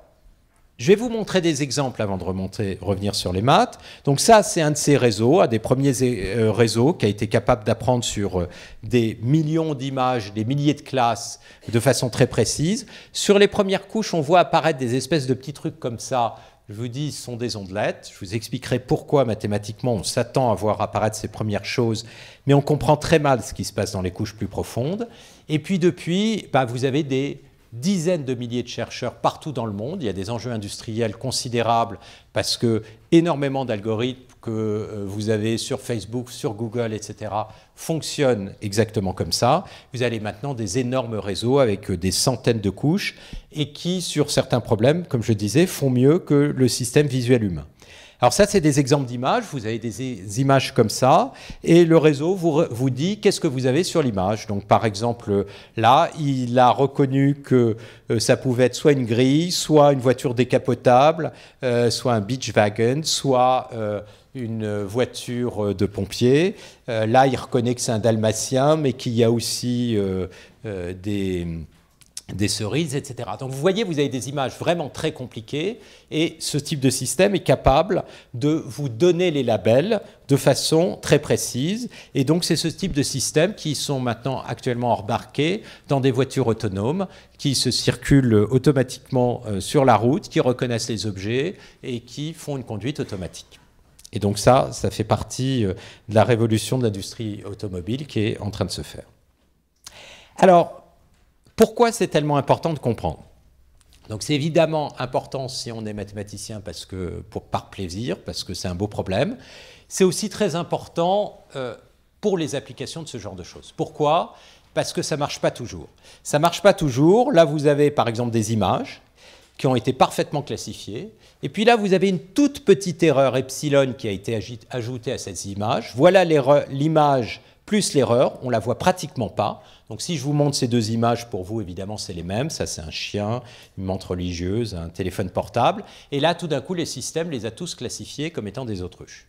B: je vais vous montrer des exemples avant de revenir sur les maths. Donc ça, c'est un de ces réseaux, un des premiers euh, réseaux qui a été capable d'apprendre sur euh, des millions d'images, des milliers de classes de façon très précise. Sur les premières couches, on voit apparaître des espèces de petits trucs comme ça je vous dis, ce sont des ondelettes. Je vous expliquerai pourquoi mathématiquement on s'attend à voir apparaître ces premières choses, mais on comprend très mal ce qui se passe dans les couches plus profondes. Et puis depuis, bah, vous avez des dizaines de milliers de chercheurs partout dans le monde. Il y a des enjeux industriels considérables parce que énormément d'algorithmes que euh, vous avez sur Facebook, sur Google, etc., fonctionne exactement comme ça. Vous avez maintenant des énormes réseaux avec euh, des centaines de couches et qui, sur certains problèmes, comme je disais, font mieux que le système visuel humain. Alors ça, c'est des exemples d'images. Vous avez des images comme ça, et le réseau vous, dit qu'est-ce que vous avez sur l'image. Donc par exemple, là, il a reconnu que euh, ça pouvait être soit une grille, soit une voiture décapotable, soit un beach wagon, soit une voiture euh, de pompier. Euh, là, il reconnaît que c'est un dalmatien, mais qu'il y a aussi euh, des, des cerises, etc. Donc vous voyez, vous avez des images vraiment très compliquées, et ce type de système est capable de vous donner les labels de façon très précise. Et donc c'est ce type de système qui sont maintenant actuellement embarqués dans des voitures autonomes, qui se circulent automatiquement sur la route, qui reconnaissent les objets et qui font une conduite automatique. Et donc ça, ça fait partie euh, de la révolution de l'industrie automobile qui est en train de se faire. Alors, pourquoi c'est tellement important de comprendre donc c'est évidemment important si on est mathématicien parce que, par plaisir, parce que c'est un beau problème. C'est aussi très important euh, pour les applications de ce genre de choses. Pourquoi Parce que ça ne marche pas toujours. Ça ne marche pas toujours. Là, vous avez par exemple des images qui ont été parfaitement classifiés. Et puis là, vous avez une toute petite erreur epsilon qui a été ajoutée à cette image. Voilà l'image plus l'erreur, on ne la voit pratiquement pas. Donc si je vous montre ces deux images, pour vous, évidemment, c'est les mêmes. Ça, c'est un chien, une montre religieuse, un téléphone portable. Et là, tout d'un coup, les systèmes les a tous classifiés comme étant des autruches.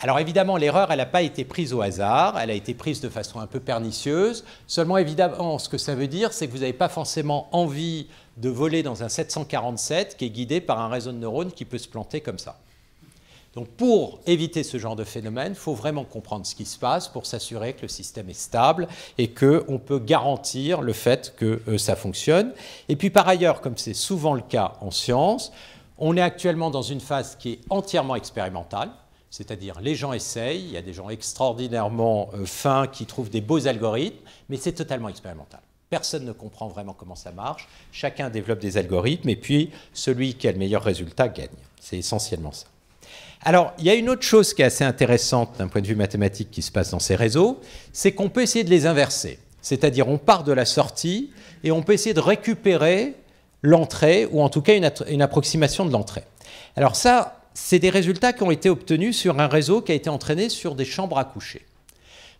B: Alors évidemment, l'erreur, elle n'a pas été prise au hasard, elle a été prise de façon un peu pernicieuse. Seulement, évidemment, ce que ça veut dire, c'est que vous n'avez pas forcément envie de voler dans un 747 qui est guidé par un réseau de neurones qui peut se planter comme ça. Donc pour éviter ce genre de phénomène, il faut vraiment comprendre ce qui se passe pour s'assurer que le système est stable et qu'on peut garantir le fait que euh, ça fonctionne. Et puis par ailleurs, comme c'est souvent le cas en science, on est actuellement dans une phase qui est entièrement expérimentale. C'est-à-dire, les gens essayent, il y a des gens extraordinairement euh, fins qui trouvent des beaux algorithmes, mais c'est totalement expérimental. Personne ne comprend vraiment comment ça marche. Chacun développe des algorithmes et puis celui qui a le meilleur résultat gagne. C'est essentiellement ça. Alors, il y a une autre chose qui est assez intéressante d'un point de vue mathématique qui se passe dans ces réseaux, c'est qu'on peut essayer de les inverser. C'est-à-dire, on part de la sortie et on peut essayer de récupérer l'entrée, ou en tout cas une, une approximation de l'entrée. Alors ça, c'est des résultats qui ont été obtenus sur un réseau qui a été entraîné sur des chambres à coucher.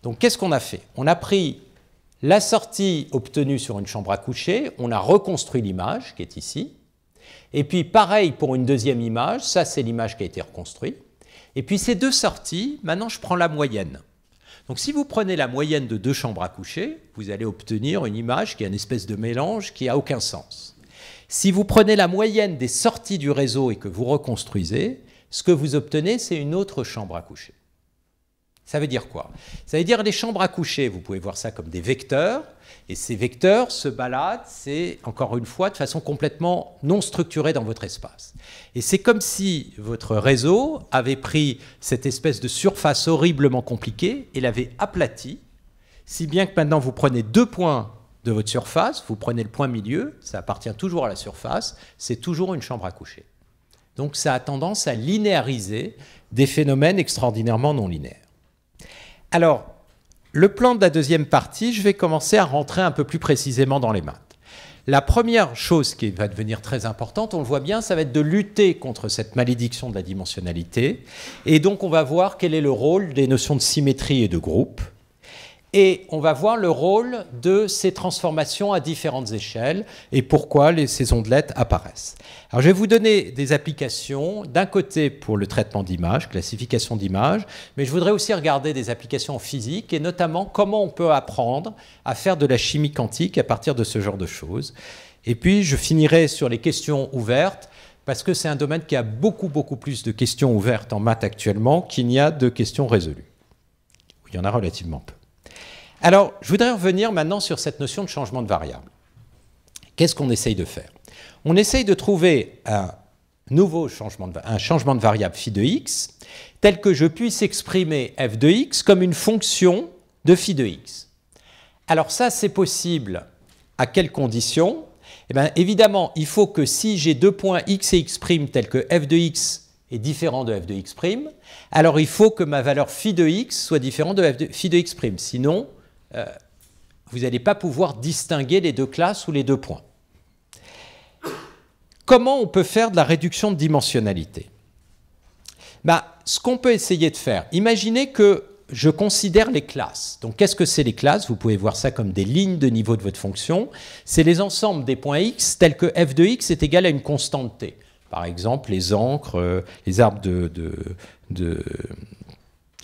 B: Donc qu'est-ce qu'on a fait On a pris la sortie obtenue sur une chambre à coucher, on a reconstruit l'image qui est ici, et puis pareil pour une deuxième image, ça c'est l'image qui a été reconstruite, et puis ces deux sorties, maintenant je prends la moyenne. Donc si vous prenez la moyenne de deux chambres à coucher, vous allez obtenir une image qui est une espèce de mélange qui n'a aucun sens. Si vous prenez la moyenne des sorties du réseau et que vous reconstruisez, ce que vous obtenez, c'est une autre chambre à coucher. Ça veut dire quoi Ça veut dire les chambres à coucher, vous pouvez voir ça comme des vecteurs, et ces vecteurs se baladent, c'est encore une fois de façon complètement non structurée dans votre espace. Et c'est comme si votre réseau avait pris cette espèce de surface horriblement compliquée et l'avait aplatie, si bien que maintenant vous prenez deux points de votre surface, vous prenez le point milieu, ça appartient toujours à la surface, c'est toujours une chambre à coucher. Donc ça a tendance à linéariser des phénomènes extraordinairement non linéaires. Alors, le plan de la deuxième partie, je vais commencer à rentrer un peu plus précisément dans les maths. La première chose qui va devenir très importante, on le voit bien, ça va être de lutter contre cette malédiction de la dimensionnalité. Et donc on va voir quel est le rôle des notions de symétrie et de groupe. Et on va voir le rôle de ces transformations à différentes échelles et pourquoi les, de ondelettes apparaissent. Alors je vais vous donner des applications, d'un côté pour le traitement d'images, classification d'images, mais je voudrais aussi regarder des applications physiques et notamment comment on peut apprendre à faire de la chimie quantique à partir de ce genre de choses. Et puis je finirai sur les questions ouvertes parce que c'est un domaine qui a beaucoup, beaucoup plus de questions ouvertes en maths actuellement qu'il n'y a de questions résolues. Il y en a relativement peu. Alors, je voudrais revenir maintenant sur cette notion de changement de variable. Qu'est-ce qu'on essaye de faire On essaye de trouver un nouveau changement de, un changement de variable phi de x tel que je puisse exprimer f de x comme une fonction de phi de x. Alors ça, c'est possible à quelles conditions eh évidemment, il faut que si j'ai deux points x et x' tels que f de x est différent de f de x', alors il faut que ma valeur phi de x soit différente de f phi de x'. Sinon, euh, vous n'allez pas pouvoir distinguer les deux classes ou les deux points. Comment on peut faire de la réduction de dimensionnalité bah, Ce qu'on peut essayer de faire, imaginez que je considère les classes. Donc qu'est-ce que c'est les classes Vous pouvez voir ça comme des lignes de niveau de votre fonction. C'est les ensembles des points x tels que f de x est égal à une constante t. Par exemple, les encres, euh, les arbres de, de, de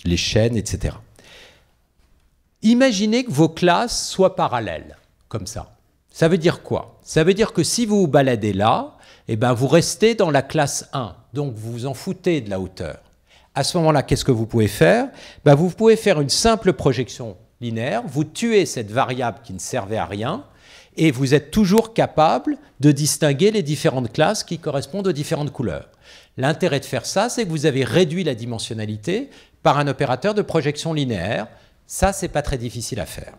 B: les chaînes, etc. Imaginez que vos classes soient parallèles, comme ça. Ça veut dire quoi Ça veut dire que si vous vous baladez là, eh ben vous restez dans la classe 1, donc vous vous en foutez de la hauteur. À ce moment-là, qu'est-ce que vous pouvez faire ben, Vous pouvez faire une simple projection linéaire, vous tuez cette variable qui ne servait à rien, et vous êtes toujours capable de distinguer les différentes classes qui correspondent aux différentes couleurs. L'intérêt de faire ça, c'est que vous avez réduit la dimensionnalité par un opérateur de projection linéaire, ça, n'est pas très difficile à faire.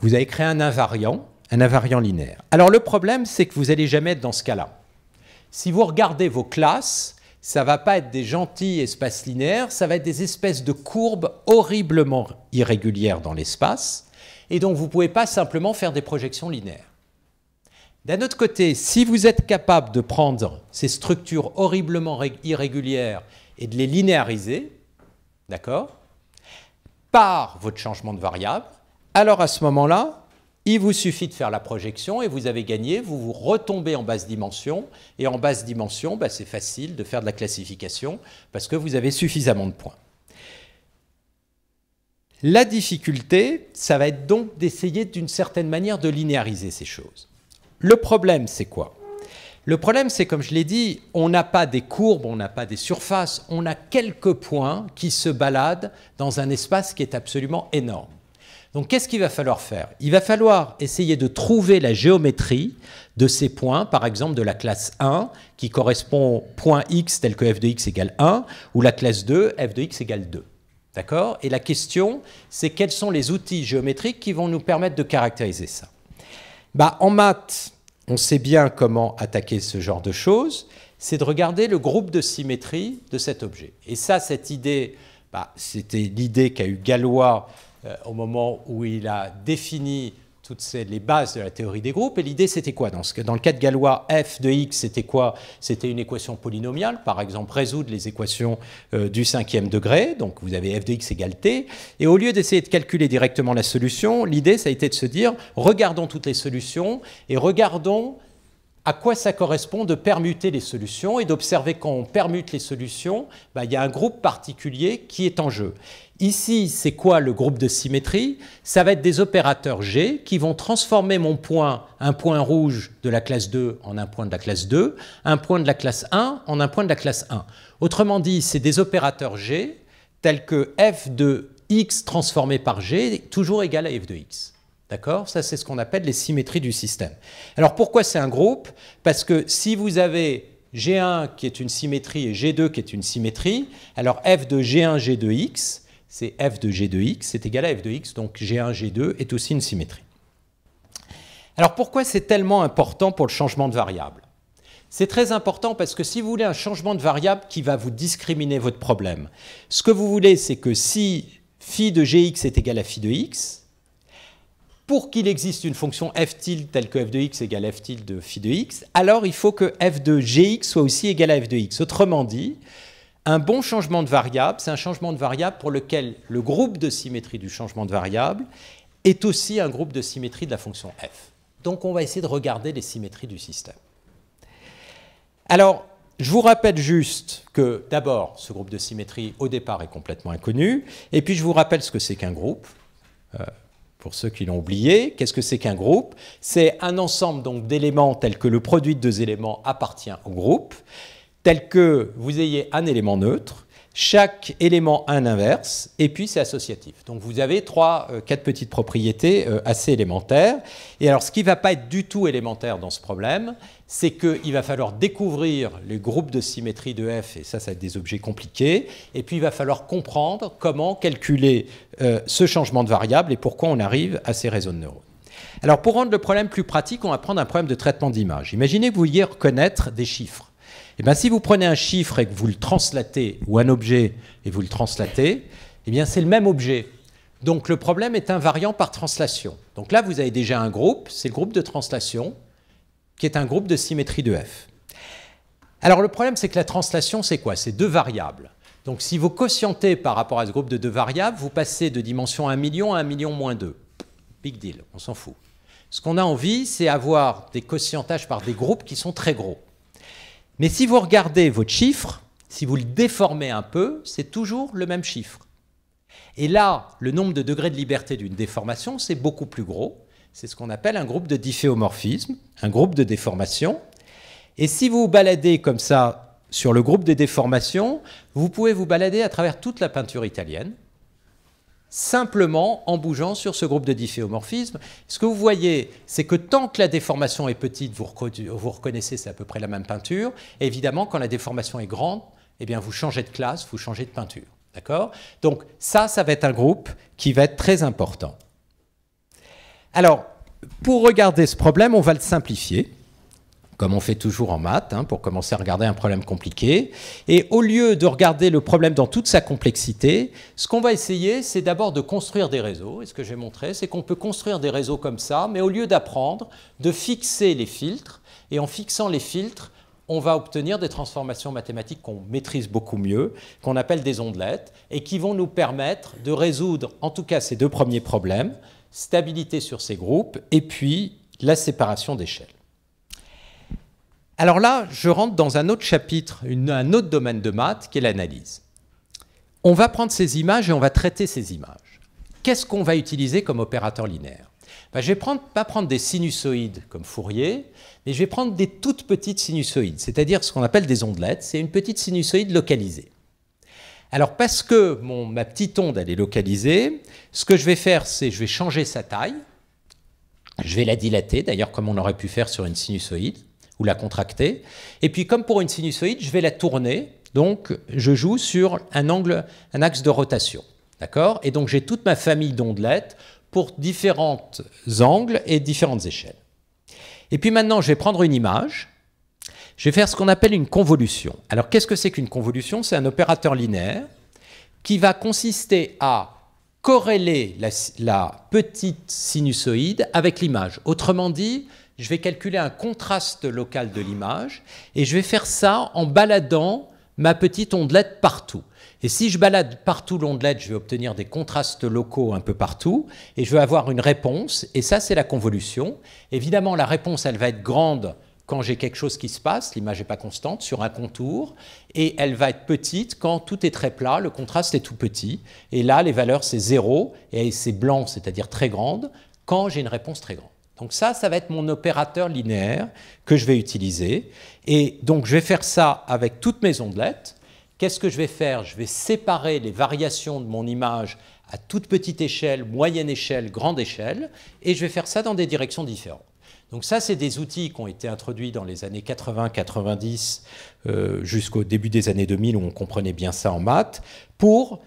B: Vous avez créé un invariant, un invariant linéaire. Alors le problème, c'est que vous n'allez jamais être dans ce cas-là. Si vous regardez vos classes, ça ne va pas être des gentils espaces linéaires, ça va être des espèces de courbes horriblement irrégulières dans l'espace, et donc vous ne pouvez pas simplement faire des projections linéaires. D'un autre côté, si vous êtes capable de prendre ces structures horriblement irrégulières et de les linéariser, d'accord par votre changement de variable, alors à ce moment-là, il vous suffit de faire la projection et vous avez gagné, vous vous retombez en basse dimension. Et en basse dimension, bah, c'est facile de faire de la classification parce que vous avez suffisamment de points. La difficulté, ça va être donc d'essayer d'une certaine manière de linéariser ces choses. Le problème, c'est quoi le problème, c'est comme je l'ai dit, on n'a pas des courbes, on n'a pas des surfaces, on a quelques points qui se baladent dans un espace qui est absolument énorme. Donc qu'est-ce qu'il va falloir faire Il va falloir essayer de trouver la géométrie de ces points, par exemple de la classe 1, qui correspond au point x tel que f de x égale 1, ou la classe 2, f de x égale 2. D'accord Et la question, c'est quels sont les outils géométriques qui vont nous permettre de caractériser ça bah, En maths, on sait bien comment attaquer ce genre de choses, c'est de regarder le groupe de symétrie de cet objet. Et ça, cette idée, bah, c'était l'idée qu'a eu Galois euh, au moment où il a défini toutes les bases de la théorie des groupes. Et l'idée, c'était quoi dans, le cas de Galois, f de x, c'était quoi C'était une équation polynomiale, par exemple résoudre les équations euh, du cinquième degré. Donc vous avez f de x égale t. Et au lieu d'essayer de calculer directement la solution, l'idée, ça a été de se dire, regardons toutes les solutions et regardons à quoi ça correspond de permuter les solutions et d'observer quand on permute les solutions, bah, il y a un groupe particulier qui est en jeu. Ici, c'est quoi le groupe de symétrie Ça va être des opérateurs G qui vont transformer mon point, un point rouge de la classe 2 en un point de la classe 2, un point de la classe 1 en un point de la classe 1. Autrement dit, c'est des opérateurs G tels que f de x transformé par g toujours égal à f de x. D'accord Ça, c'est ce qu'on appelle les symétries du système. Alors, pourquoi c'est un groupe Parce que si vous avez G1 qui est une symétrie et G2 qui est une symétrie, alors f de G1, G2, x, c'est f de g de x est égal à f de x, donc g1, g2 est aussi une symétrie. Alors pourquoi c'est tellement important pour le changement de variable C'est très important parce que si vous voulez un changement de variable qui va vous discriminer votre problème, ce que vous voulez c'est que si phi de gx est égal à phi de x, pour qu'il existe une fonction f tilde telle que f de x égale f tilde de phi de x, alors il faut que f de gx soit aussi égal à f de x. Autrement dit, un bon changement de variable, c'est un changement de variable pour lequel le groupe de symétrie du changement de variable est aussi un groupe de symétrie de la fonction f. Donc on va essayer de regarder les symétries du système. Alors, je vous rappelle juste que d'abord, ce groupe de symétrie au départ est complètement inconnu, et puis je vous rappelle ce que c'est qu'un groupe. Euh, pour ceux qui l'ont oublié, qu'est-ce que c'est qu'un groupe C'est un ensemble donc d'éléments tels que le produit de deux éléments appartient au groupe tel que vous ayez un élément neutre, chaque élément un inverse, et puis c'est associatif. Donc vous avez trois, euh, quatre petites propriétés euh, assez élémentaires. Et alors ce qui ne va pas être du tout élémentaire dans ce problème, c'est qu'il va falloir découvrir les groupes de symétrie de F, et ça, ça va être des objets compliqués, et puis il va falloir comprendre comment calculer euh, ce changement de variable et pourquoi on arrive à ces réseaux de neurones. Alors pour rendre le problème plus pratique, on va prendre un problème de traitement d'image. Imaginez que vous vouliez reconnaître des chiffres. Et eh bien, si vous prenez un chiffre et que vous le translatez, ou un objet et vous le translatez, eh bien, c'est le même objet. Donc, le problème est invariant par translation. Donc là, vous avez déjà un groupe, c'est le groupe de translation, qui est un groupe de symétrie de f. Alors, le problème, c'est que la translation, c'est quoi C'est deux variables. Donc, si vous quotientez par rapport à ce groupe de deux variables, vous passez de dimension 1 million à 1 million moins 2. Big deal, on s'en fout. Ce qu'on a envie, c'est avoir des quotientages par des groupes qui sont très gros. Mais si vous regardez votre chiffre, si vous le déformez un peu, c'est toujours le même chiffre. Et là, le nombre de degrés de liberté d'une déformation, c'est beaucoup plus gros. C'est ce qu'on appelle un groupe de difféomorphisme, un groupe de déformation. Et si vous vous baladez comme ça sur le groupe des déformations, vous pouvez vous balader à travers toute la peinture italienne simplement en bougeant sur ce groupe de difféomorphisme, Ce que vous voyez, c'est que tant que la déformation est petite, vous, reconnaissez, c'est à peu près la même peinture. évidemment, quand la déformation est grande, eh bien, vous changez de classe, vous changez de peinture. D'accord Donc ça, ça va être un groupe qui va être très important. Alors, pour regarder ce problème, on va le simplifier comme on fait toujours en maths, hein, pour commencer à regarder un problème compliqué. Et au lieu de regarder le problème dans toute sa complexité, ce qu'on va essayer, c'est d'abord de construire des réseaux. Et ce que j'ai montré, c'est qu'on peut construire des réseaux comme ça, mais au lieu d'apprendre, de fixer les filtres. Et en fixant les filtres, on va obtenir des transformations mathématiques qu'on maîtrise beaucoup mieux, qu'on appelle des ondelettes, et qui vont nous permettre de résoudre en tout cas ces deux premiers problèmes, stabilité sur ces groupes, et puis la séparation d'échelle. Alors là, je rentre dans un autre chapitre, un autre domaine de maths, qui est l'analyse. On va prendre ces images et on va traiter ces images. Qu'est-ce qu'on va utiliser comme opérateur linéaire ben, Je vais prendre, pas prendre des sinusoïdes comme Fourier, mais je vais prendre des toutes petites sinusoïdes, c'est-à-dire ce qu'on appelle des ondelettes. C'est une petite sinusoïde localisée. Alors parce que ma petite onde, elle est localisée, ce que je vais faire, c'est je vais changer sa taille. Je vais la dilater, d'ailleurs comme on aurait pu faire sur une sinusoïde ou la contracter. Et puis comme pour une sinusoïde, je vais la tourner. Donc je joue sur un angle, un axe de rotation. D'accord Et donc j'ai toute ma famille d'ondelettes pour différents angles et différentes échelles. Et puis maintenant, je vais prendre une image. Je vais faire ce qu'on appelle une convolution. Alors qu'est-ce que c'est qu'une convolution C'est un opérateur linéaire qui va consister à corréler la, la petite sinusoïde avec l'image. Autrement dit, je vais calculer un contraste local de l'image et je vais faire ça en baladant ma petite ondelette partout. Et si je balade partout l'ondelette, je vais obtenir des contrastes locaux un peu partout et je vais avoir une réponse et ça c'est la convolution. Évidemment la réponse elle va être grande quand j'ai quelque chose qui se passe, l'image n'est pas constante, sur un contour, et elle va être petite quand tout est très plat, le contraste est tout petit, et là les valeurs c'est zéro et c'est blanc, c'est-à-dire très grande, quand j'ai une réponse très grande. Donc ça, ça va être mon opérateur linéaire que je vais utiliser. Et donc je vais faire ça avec toutes mes ondelettes. Qu'est-ce que je vais faire Je vais séparer les variations de mon image à toute petite échelle, moyenne échelle, grande échelle, et je vais faire ça dans des directions différentes. Donc ça, c'est des outils qui ont été introduits dans les années 80-90 euh, jusqu'au début des années 2000 où on comprenait bien ça en maths, pour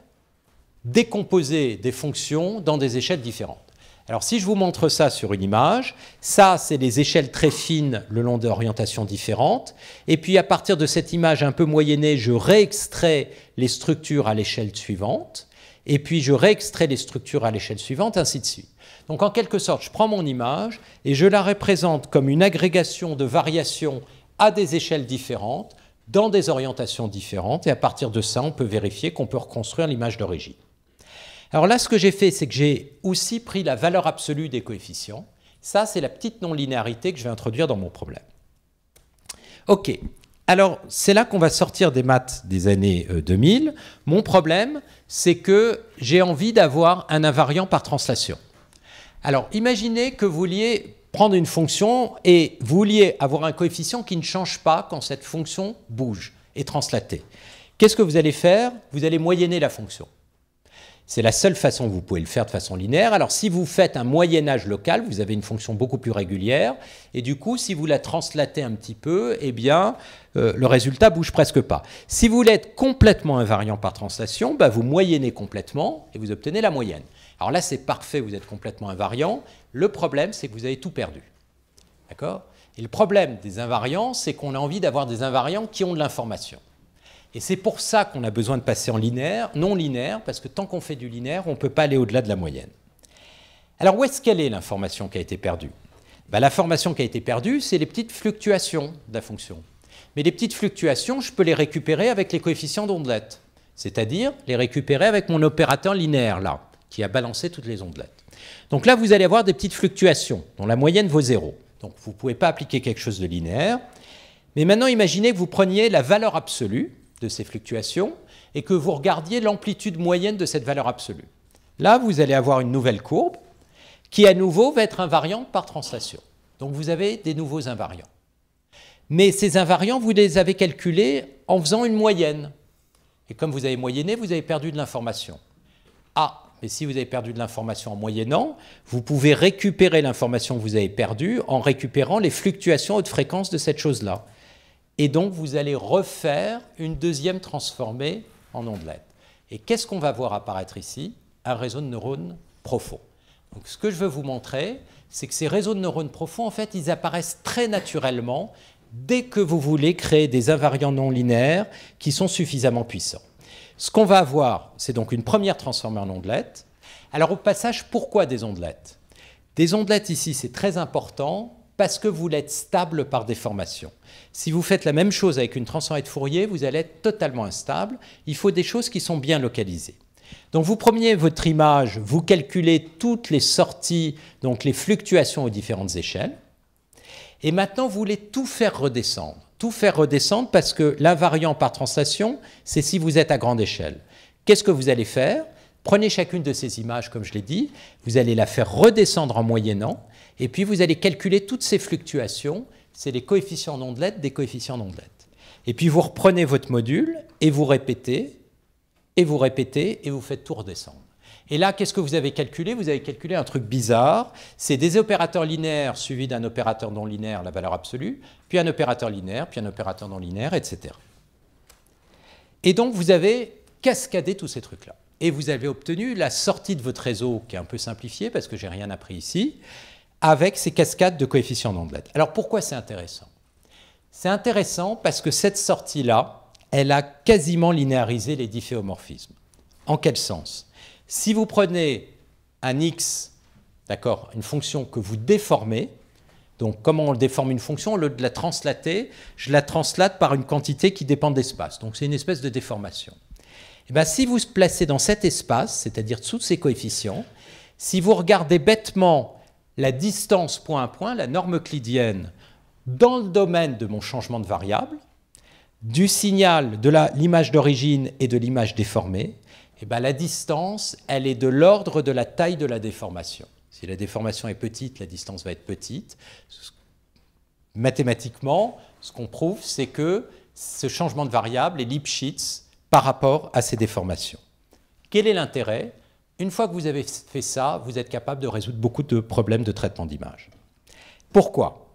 B: décomposer des fonctions dans des échelles différentes. Alors si je vous montre ça sur une image, ça c'est des échelles très fines le long orientations différentes, et puis à partir de cette image un peu moyennée, je réextrais les structures à l'échelle suivante, et puis je réextrais les structures à l'échelle suivante, ainsi de suite. Donc en quelque sorte, je prends mon image et je la représente comme une agrégation de variations à des échelles différentes, dans des orientations différentes, et à partir de ça, on peut vérifier qu'on peut reconstruire l'image d'origine. Alors là, ce que j'ai fait, c'est que j'ai aussi pris la valeur absolue des coefficients. Ça, c'est la petite non-linéarité que je vais introduire dans mon problème. OK. Alors, c'est là qu'on va sortir des maths des années 2000. Euh, mon problème, c'est que j'ai envie d'avoir un invariant par translation. Alors, imaginez que vous vouliez prendre une fonction et vous vouliez avoir un coefficient qui ne change pas quand cette fonction bouge et translatée. Qu'est-ce que vous allez faire Vous allez moyenner la fonction. C'est la seule façon que vous pouvez le faire de façon linéaire. Alors si vous faites un moyen âge local, vous avez une fonction beaucoup plus régulière, et du coup, si vous la translatez un petit peu, eh bien, euh, le résultat bouge presque pas. Si vous voulez être complètement invariant par translation, bah, vous moyennez complètement et vous obtenez la moyenne. Alors là, c'est parfait, vous êtes complètement invariant. Le problème, c'est que vous avez tout perdu. D'accord Et le problème des invariants, c'est qu'on a envie d'avoir des invariants qui ont de l'information. Et c'est pour ça qu'on a besoin de passer en linéaire, non linéaire, parce que tant qu'on fait du linéaire, on ne peut pas aller au-delà de la moyenne. Alors où est-ce qu'elle est l'information qui a été perdue ben, La L'information qui a été perdue, c'est les petites fluctuations de la fonction. Mais les petites fluctuations, je peux les récupérer avec les coefficients d'ondelette, c'est-à-dire les récupérer avec mon opérateur linéaire, là, qui a balancé toutes les ondelettes. Donc là, vous allez avoir des petites fluctuations, dont la moyenne vaut zéro. Donc vous ne pouvez pas appliquer quelque chose de linéaire. Mais maintenant, imaginez que vous preniez la valeur absolue, de ces fluctuations et que vous regardiez l'amplitude moyenne de cette valeur absolue. Là, vous allez avoir une nouvelle courbe qui, à nouveau, va être invariante par translation. Donc, vous avez des nouveaux invariants. Mais ces invariants, vous les avez calculés en faisant une moyenne. Et comme vous avez moyenné, vous avez perdu de l'information. Ah, mais si vous avez perdu de l'information en moyennant, vous pouvez récupérer l'information que vous avez perdue en récupérant les fluctuations haute fréquence de cette chose-là. Et donc, vous allez refaire une deuxième transformée en ondelette. Et qu'est-ce qu'on va voir apparaître ici Un réseau de neurones profonds. Donc, ce que je veux vous montrer, c'est que ces réseaux de neurones profonds, en fait, ils apparaissent très naturellement dès que vous voulez créer des invariants non linéaires qui sont suffisamment puissants. Ce qu'on va avoir, c'est donc une première transformée en ondelette. Alors, au passage, pourquoi des ondelettes Des ondelettes, ici, c'est très important parce que vous l'êtes stable par déformation. Si vous faites la même chose avec une transformée de Fourier, vous allez être totalement instable. Il faut des choses qui sont bien localisées. Donc vous prenez votre image, vous calculez toutes les sorties, donc les fluctuations aux différentes échelles. Et maintenant, vous voulez tout faire redescendre. Tout faire redescendre parce que l'invariant par translation, c'est si vous êtes à grande échelle. Qu'est-ce que vous allez faire Prenez chacune de ces images, comme je l'ai dit, vous allez la faire redescendre en moyennant, et puis vous allez calculer toutes ces fluctuations c'est les coefficients d'ondelettes des coefficients d'ondelettes. Et puis vous reprenez votre module et vous répétez, et vous répétez, et vous faites tout redescendre. Et là, qu'est-ce que vous avez calculé Vous avez calculé un truc bizarre. C'est des opérateurs linéaires suivis d'un opérateur non linéaire, la valeur absolue, puis un opérateur linéaire, puis un opérateur non linéaire, etc. Et donc, vous avez cascadé tous ces trucs-là. Et vous avez obtenu la sortie de votre réseau, qui est un peu simplifiée, parce que j'ai rien appris ici, avec ces cascades de coefficients d'ondelette. Alors pourquoi c'est intéressant C'est intéressant parce que cette sortie-là, elle a quasiment linéarisé les difféomorphismes. En quel sens Si vous prenez un x, d'accord, une fonction que vous déformez, donc comment on déforme une fonction Au lieu de la translater, je la translate par une quantité qui dépend d'espace. Donc c'est une espèce de déformation. Et eh bien, si vous se placez dans cet espace, c'est-à-dire sous ces coefficients, si vous regardez bêtement la distance point à point, la norme euclidienne, dans le domaine de mon changement de variable, du signal de l'image d'origine et de l'image déformée, eh ben, la distance, elle est de l'ordre de la taille de la déformation. Si la déformation est petite, la distance va être petite. Mathématiquement, ce qu'on prouve, c'est que ce changement de variable est Lipschitz par rapport à ces déformations. Quel est l'intérêt une fois que vous avez fait ça, vous êtes capable de résoudre beaucoup de problèmes de traitement d'image. Pourquoi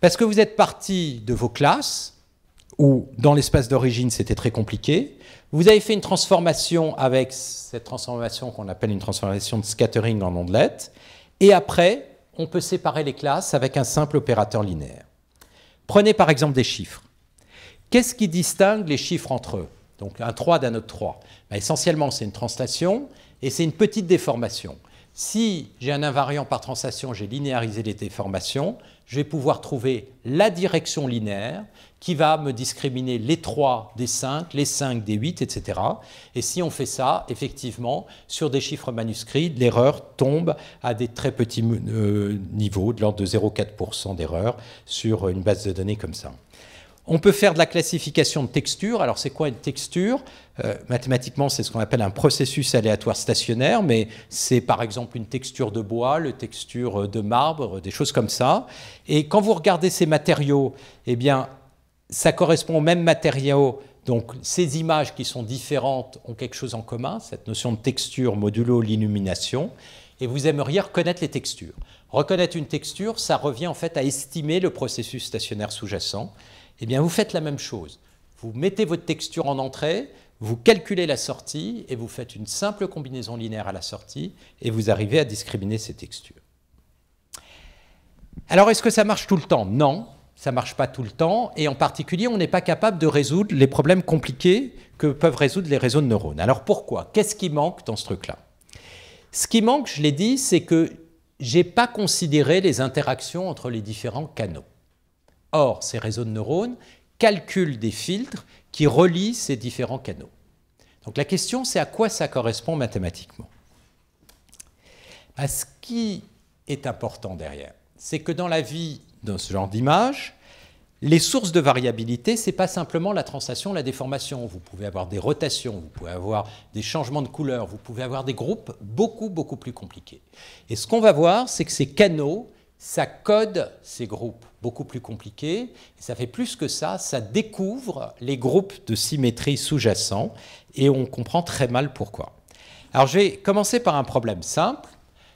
B: Parce que vous êtes parti de vos classes, où dans l'espace d'origine c'était très compliqué. Vous avez fait une transformation avec cette transformation qu'on appelle une transformation de scattering en ondelettes. Et après, on peut séparer les classes avec un simple opérateur linéaire. Prenez par exemple des chiffres. Qu'est-ce qui distingue les chiffres entre eux Donc un 3 d'un autre 3 ben, Essentiellement, c'est une translation. Et c'est une petite déformation. Si j'ai un invariant par translation, j'ai linéarisé les déformations, je vais pouvoir trouver la direction linéaire qui va me discriminer les 3 des 5, les 5 des 8, etc. Et si on fait ça, effectivement, sur des chiffres manuscrits, l'erreur tombe à des très petits euh, niveaux, de l'ordre de 0,4% d'erreur sur une base de données comme ça. On peut faire de la classification de texture. Alors, c'est quoi une texture euh, Mathématiquement, c'est ce qu'on appelle un processus aléatoire stationnaire, mais c'est par exemple une texture de bois, une texture euh, de marbre, euh, des choses comme ça. Et quand vous regardez ces matériaux, eh bien, ça correspond aux mêmes matériaux. Donc, ces images qui sont différentes ont quelque chose en commun, cette notion de texture modulo l'illumination. Et vous aimeriez reconnaître les textures. Reconnaître une texture, ça revient en fait à estimer le processus stationnaire sous-jacent. Eh bien, vous faites la même chose. Vous mettez votre texture en entrée, vous calculez la sortie et vous faites une simple combinaison linéaire à la sortie et vous arrivez à discriminer ces textures. Alors, est-ce que ça marche tout le temps Non, ça ne marche pas tout le temps. Et en particulier, on n'est pas capable de résoudre les problèmes compliqués que peuvent résoudre les réseaux de neurones. Alors pourquoi Qu'est-ce qui manque dans ce truc-là Ce qui manque, je l'ai dit, c'est que je n'ai pas considéré les interactions entre les différents canaux. Or, ces réseaux de neurones calculent des filtres qui relient ces différents canaux. Donc la question, c'est à quoi ça correspond mathématiquement bah, Ce qui est important derrière, c'est que dans la vie dans ce genre d'image, les sources de variabilité, ce n'est pas simplement la translation, la déformation. Vous pouvez avoir des rotations, vous pouvez avoir des changements de couleur, vous pouvez avoir des groupes beaucoup, beaucoup plus compliqués. Et ce qu'on va voir, c'est que ces canaux ça code ces groupes beaucoup plus compliqués. ça fait plus que ça, ça découvre les groupes de symétrie sous-jacents et on comprend très mal pourquoi. Alors je vais commencer par un problème simple.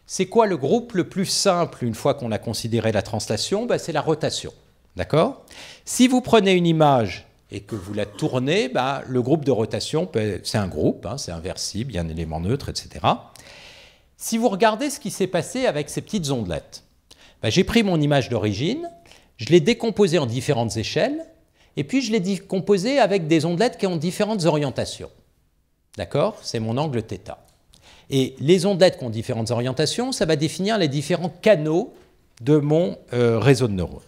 B: C'est quoi le groupe le plus simple une fois qu'on a considéré la translation ben, C'est la rotation. D'accord Si vous prenez une image et que vous la tournez, ben, le groupe de rotation, c'est un groupe, hein, c'est inversible, il y a un élément neutre, etc. Si vous regardez ce qui s'est passé avec ces petites ondelettes, bah, j'ai pris mon image d'origine, je l'ai décomposée en différentes échelles, et puis je l'ai décomposée avec des ondelettes qui ont différentes orientations. D'accord C'est mon angle θ. Et les ondelettes qui ont différentes orientations, ça va définir les différents canaux de mon euh, réseau de neurones.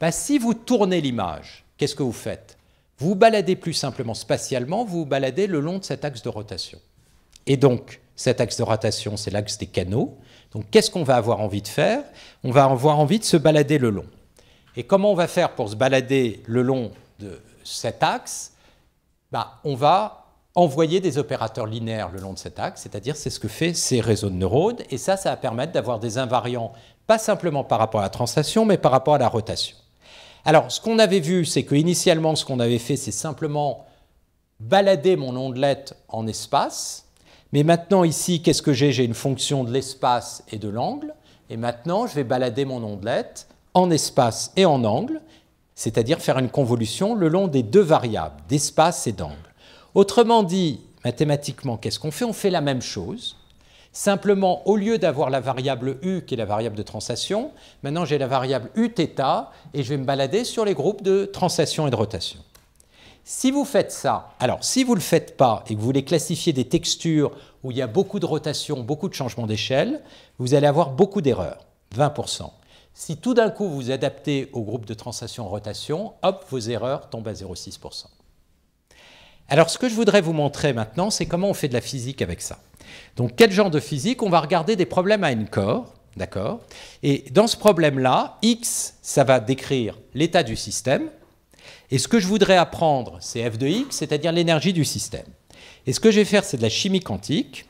B: Bah, si vous tournez l'image, qu'est-ce que vous faites Vous baladez plus simplement spatialement, vous, vous baladez le long de cet axe de rotation. Et donc, cet axe de rotation, c'est l'axe des canaux. Donc qu'est-ce qu'on va avoir envie de faire On va avoir envie de se balader le long. Et comment on va faire pour se balader le long de cet axe bah, On va envoyer des opérateurs linéaires le long de cet axe, c'est-à-dire c'est ce que fait ces réseaux de neurones, et ça, ça va permettre d'avoir des invariants, pas simplement par rapport à la translation, mais par rapport à la rotation. Alors, ce qu'on avait vu, c'est qu'initialement, ce qu'on avait fait, c'est simplement balader mon ondelette en espace, mais maintenant, ici, qu'est-ce que j'ai J'ai une fonction de l'espace et de l'angle. Et maintenant, je vais balader mon ondelette en espace et en angle, c'est-à-dire faire une convolution le long des deux variables, d'espace et d'angle. Autrement dit, mathématiquement, qu'est-ce qu'on fait On fait la même chose. Simplement, au lieu d'avoir la variable u, qui est la variable de translation, maintenant j'ai la variable uθ, et je vais me balader sur les groupes de translation et de rotation. Si vous faites ça, alors si vous ne le faites pas et que vous voulez classifier des textures où il y a beaucoup de rotation, beaucoup de changements d'échelle, vous allez avoir beaucoup d'erreurs, 20%. Si tout d'un coup vous adaptez au groupe de translation-rotation, hop, vos erreurs tombent à 0,6%. Alors ce que je voudrais vous montrer maintenant, c'est comment on fait de la physique avec ça. Donc quel genre de physique On va regarder des problèmes à n corps, d'accord Et dans ce problème-là, x, ça va décrire l'état du système, et ce que je voudrais apprendre, c'est F de X, c'est-à-dire l'énergie du système. Et ce que je vais faire, c'est de la chimie quantique,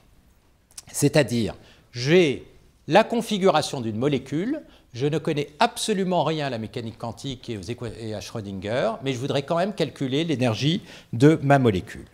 B: c'est-à-dire j'ai la configuration d'une molécule, je ne connais absolument rien à la mécanique quantique et, aux et à Schrödinger, mais je voudrais quand même calculer l'énergie de ma molécule.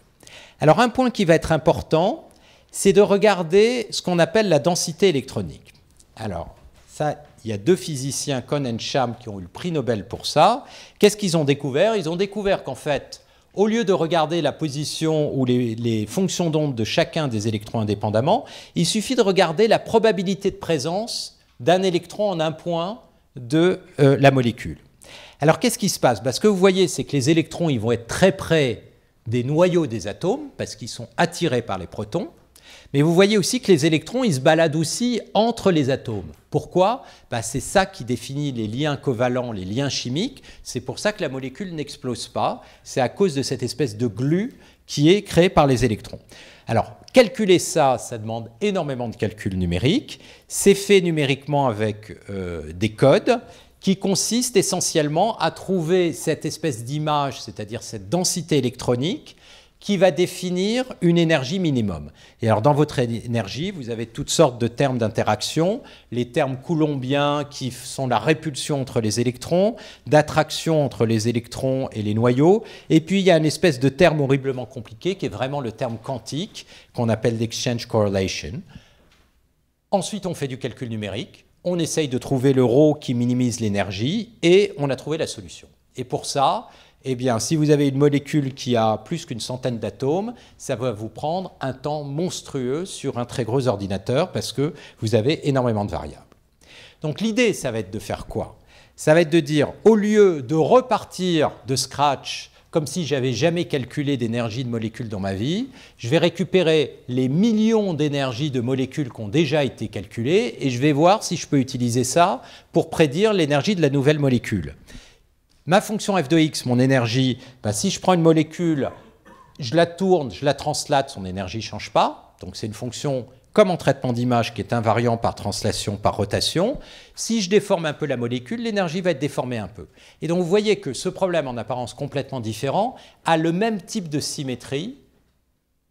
B: Alors un point qui va être important, c'est de regarder ce qu'on appelle la densité électronique. Alors, ça, il y a deux physiciens, Cohn et Cham, qui ont eu le prix Nobel pour ça. Qu'est-ce qu'ils ont découvert Ils ont découvert qu'en fait, au lieu de regarder la position ou les, fonctions d'onde de chacun des électrons indépendamment, il suffit de regarder la probabilité de présence d'un électron en un point de euh, la molécule. Alors qu'est-ce qui se passe Parce que vous voyez, c'est que les électrons, ils vont être très près des noyaux des atomes, parce qu'ils sont attirés par les protons. Mais vous voyez aussi que les électrons, ils se baladent aussi entre les atomes. Pourquoi bah, C'est ça qui définit les liens covalents, les liens chimiques. C'est pour ça que la molécule n'explose pas. C'est à cause de cette espèce de glu qui est créée par les électrons. Alors, calculer ça, ça demande énormément de calculs numériques. C'est fait numériquement avec euh, des codes qui consistent essentiellement à trouver cette espèce d'image, c'est-à-dire cette densité électronique, qui va définir une énergie minimum. Et alors dans votre énergie, vous avez toutes sortes de termes d'interaction, les termes coulombiens qui sont la répulsion entre les électrons, d'attraction entre les électrons et les noyaux, et puis il y a une espèce de terme horriblement compliqué qui est vraiment le terme quantique qu'on appelle l'exchange correlation. Ensuite, on fait du calcul numérique, on essaye de trouver le rho qui minimise l'énergie, et on a trouvé la solution. Et pour ça, eh bien, si vous avez une molécule qui a plus qu'une centaine d'atomes, ça va vous prendre un temps monstrueux sur un très gros ordinateur parce que vous avez énormément de variables. Donc l'idée, ça va être de faire quoi Ça va être de dire, au lieu de repartir de scratch, comme si j'avais jamais calculé d'énergie de molécule dans ma vie, je vais récupérer les millions d'énergies de molécules qui ont déjà été calculées et je vais voir si je peux utiliser ça pour prédire l'énergie de la nouvelle molécule. Ma fonction f de x, mon énergie, bah, si je prends une molécule, je la tourne, je la translate, son énergie ne change pas. Donc c'est une fonction comme en traitement d'image qui est invariant par translation, par rotation. Si je déforme un peu la molécule, l'énergie va être déformée un peu. Et donc vous voyez que ce problème en apparence complètement différent a le même type de symétrie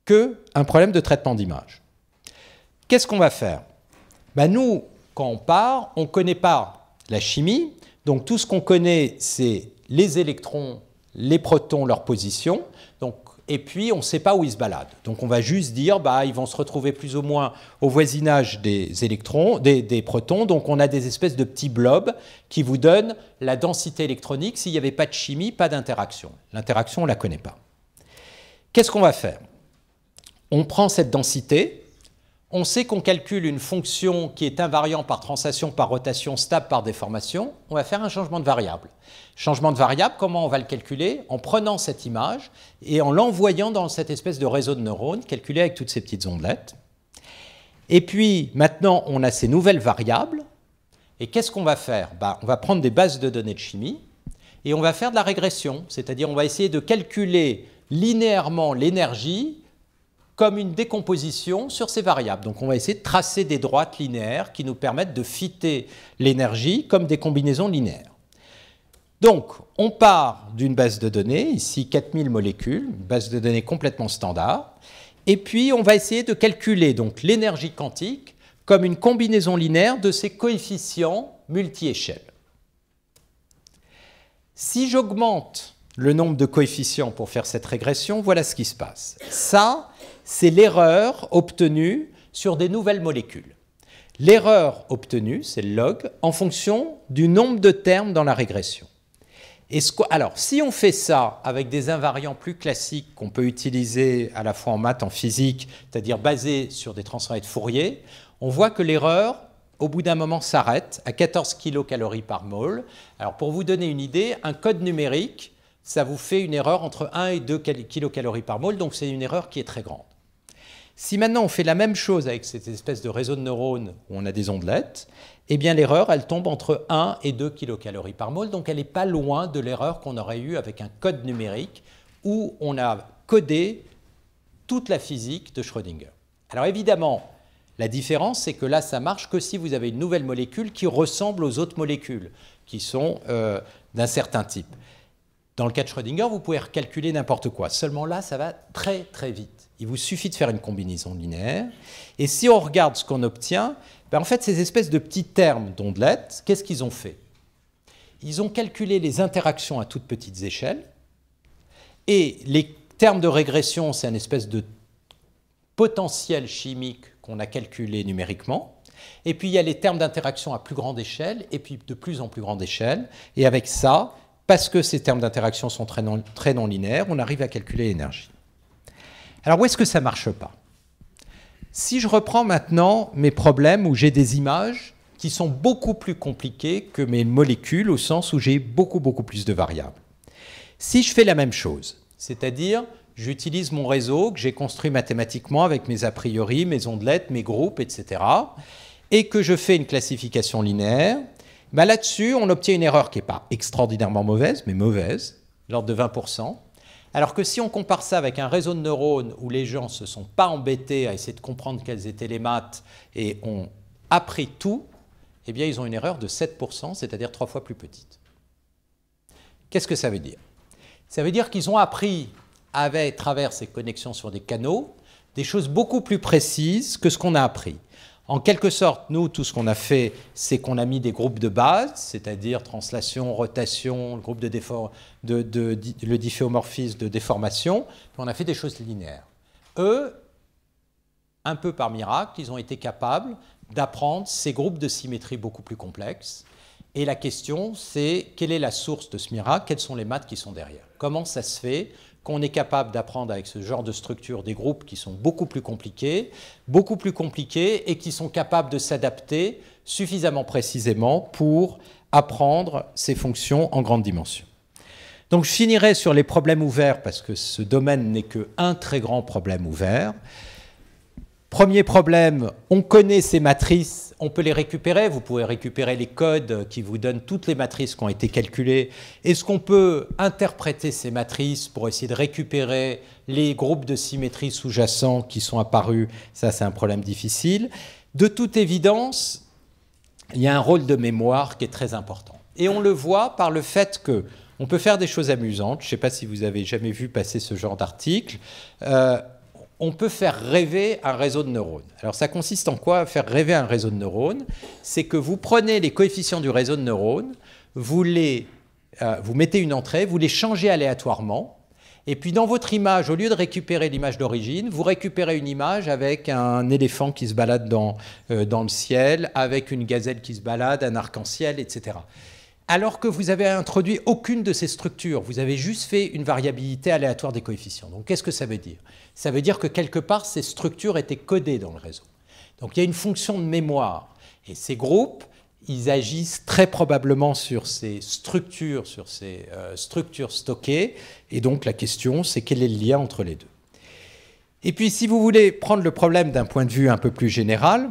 B: qu'un problème de traitement d'image. Qu'est-ce qu'on va faire bah, Nous, quand on part, on ne connaît pas la chimie, donc tout ce qu'on connaît, c'est les électrons, les protons, leur position. et puis on ne sait pas où ils se baladent. Donc on va juste dire, bah, ils vont se retrouver plus ou moins au voisinage des électrons, des, des protons. Donc on a des espèces de petits blobs qui vous donnent la densité électronique. S'il n'y avait pas de chimie, pas d'interaction. L'interaction, on ne la connaît pas. Qu'est-ce qu'on va faire On prend cette densité, on sait qu'on calcule une fonction qui est invariant par translation, par rotation, stable par déformation. On va faire un changement de variable. Changement de variable, comment on va le calculer En prenant cette image et en l'envoyant dans cette espèce de réseau de neurones calculé avec toutes ces petites ondelettes. Et puis maintenant, on a ces nouvelles variables. Et qu'est-ce qu'on va faire ben, On va prendre des bases de données de chimie et on va faire de la régression, c'est-à-dire on va essayer de calculer linéairement l'énergie comme une décomposition sur ces variables. Donc on va essayer de tracer des droites linéaires qui nous permettent de fitter l'énergie comme des combinaisons linéaires. Donc on part d'une base de données, ici 4000 molécules, une base de données complètement standard, et puis on va essayer de calculer donc l'énergie quantique comme une combinaison linéaire de ces coefficients multi échelle Si j'augmente le nombre de coefficients pour faire cette régression, voilà ce qui se passe. Ça, c'est l'erreur obtenue sur des nouvelles molécules. L'erreur obtenue, c'est le log, en fonction du nombre de termes dans la régression. alors, si on fait ça avec des invariants plus classiques qu'on peut utiliser à la fois en maths, en physique, c'est-à-dire basés sur des transferts de Fourier, on voit que l'erreur, au bout d'un moment, s'arrête à 14 kcal par mole. Alors, pour vous donner une idée, un code numérique, ça vous fait une erreur entre 1 et 2 kcal par mole, donc c'est une erreur qui est très grande. Si maintenant on fait la même chose avec cette espèce de réseau de neurones où on a des ondelettes, eh bien l'erreur, elle tombe entre 1 et 2 kilocalories par mol, donc elle n'est pas loin de l'erreur qu'on aurait eue avec un code numérique où on a codé toute la physique de Schrödinger. Alors évidemment, la différence, c'est que là, ça marche que si vous avez une nouvelle molécule qui ressemble aux autres molécules, qui sont euh, d'un certain type. Dans le cas de Schrödinger, vous pouvez recalculer n'importe quoi. Seulement là, ça va très très vite. Il vous suffit de faire une combinaison linéaire. Et si on regarde ce qu'on obtient, ben, en fait, ces espèces de petits termes d'ondelettes, qu'est-ce qu'ils ont fait Ils ont calculé les interactions à toutes petites échelles. Et les termes de régression, c'est un espèce de potentiel chimique qu'on a calculé numériquement. Et puis il y a les termes d'interaction à plus grande échelle, et puis de plus en plus grande échelle. Et avec ça, parce que ces termes d'interaction sont très non linéaires, on arrive à calculer l'énergie. Alors où est-ce que ça ne marche pas Si je reprends maintenant mes problèmes où j'ai des images qui sont beaucoup plus compliquées que mes molécules au sens où j'ai beaucoup beaucoup plus de variables. Si je fais la même chose, c'est-à-dire j'utilise mon réseau que j'ai construit mathématiquement avec mes a priori, mes ondelettes, mes groupes, etc., et que je fais une classification linéaire, bah, là-dessus on obtient une erreur qui n'est pas extraordinairement mauvaise, mais mauvaise, l'ordre de 20%. Alors que si on compare ça avec un réseau de neurones où les gens ne se sont pas embêtés à essayer de comprendre quelles étaient les maths et ont appris tout, eh bien ils ont une erreur de 7%, c'est-à-dire trois fois plus petite. Qu'est-ce que ça veut dire Ça veut dire qu'ils ont appris, avec, travers ces connexions sur des canaux, des choses beaucoup plus précises que ce qu'on a appris. En quelque sorte, nous, tout ce qu'on a fait, c'est qu'on a mis des groupes de base, c'est-à-dire translation, rotation, le groupe de, de, de, le difféomorphisme de déformation, on a fait des choses linéaires. Eux, un peu par miracle, ils ont été capables d'apprendre ces groupes de symétrie beaucoup plus complexes. Et la question, c'est quelle est la source de ce miracle Quels sont les maths qui sont derrière Comment ça se fait qu'on est capable d'apprendre avec ce genre de structure des groupes qui sont beaucoup plus compliqués, beaucoup plus compliqués et qui sont capables de s'adapter suffisamment précisément pour apprendre ces fonctions en grande dimension. Donc je finirai sur les problèmes ouverts parce que ce domaine n'est qu'un très grand problème ouvert. Premier problème, on connaît ces matrices on peut les récupérer. Vous pouvez récupérer les codes qui vous donnent toutes les matrices qui ont été calculées. Est-ce qu'on peut interpréter ces matrices pour essayer de récupérer les groupes de symétrie sous-jacents qui sont apparus Ça, c'est un problème difficile. De toute évidence, il y a un rôle de mémoire qui est très important. Et on le voit par le fait que on peut faire des choses amusantes. Je ne sais pas si vous avez jamais vu passer ce genre d'article. Euh, on peut faire rêver un réseau de neurones. Alors ça consiste en quoi faire rêver un réseau de neurones C'est que vous prenez les coefficients du réseau de neurones, vous, les, euh, vous mettez une entrée, vous les changez aléatoirement, et puis dans votre image, au lieu de récupérer l'image d'origine, vous récupérez une image avec un éléphant qui se balade dans euh, le ciel, avec une gazelle qui se balade, un arc-en-ciel, etc alors que vous avez introduit aucune de ces structures. Vous avez juste fait une variabilité aléatoire des coefficients. Donc qu'est-ce que ça veut dire Ça veut dire que quelque part, ces structures étaient codées dans le réseau. Donc il y a une fonction de mémoire. Et ces groupes, ils agissent très probablement sur ces structures, sur ces euh, structures stockées. Et donc la question, c'est quel est le lien entre les deux Et puis si vous voulez prendre le problème d'un point de vue un peu plus général,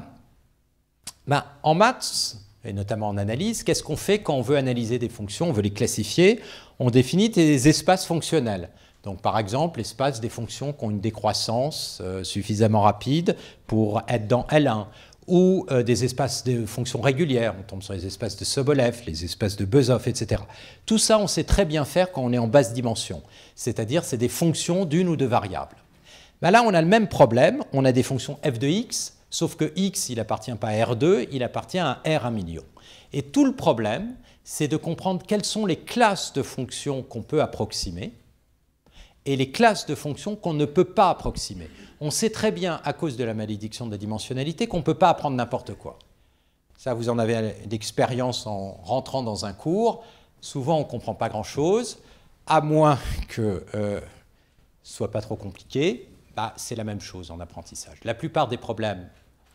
B: ben, en maths, et notamment en analyse, qu'est-ce qu'on fait quand on veut analyser des fonctions, on veut les classifier On définit des espaces fonctionnels. Donc par exemple, l'espace des fonctions qui ont une décroissance euh, suffisamment rapide pour être dans L1 ou euh, des espaces de fonctions régulières, on tombe sur les espaces de Sobolev, les espaces de Bezoff, etc. Tout ça, on sait très bien faire quand on est en basse dimension, c'est-à-dire c'est des fonctions d'une ou deux variables. Bah là, on a le même problème, on a des fonctions f de x Sauf que x, il appartient pas à R2, il appartient à R1 million. Et tout le problème, c'est de comprendre quelles sont les classes de fonctions qu'on peut approximer et les classes de fonctions qu'on ne peut pas approximer. On sait très bien, à cause de la malédiction de la dimensionnalité, qu'on ne peut pas apprendre n'importe quoi. Ça, vous en avez l'expérience en rentrant dans un cours. Souvent, on ne comprend pas grand-chose, à moins que euh, soit pas trop compliqué. Bah, c'est la même chose en apprentissage. La plupart des problèmes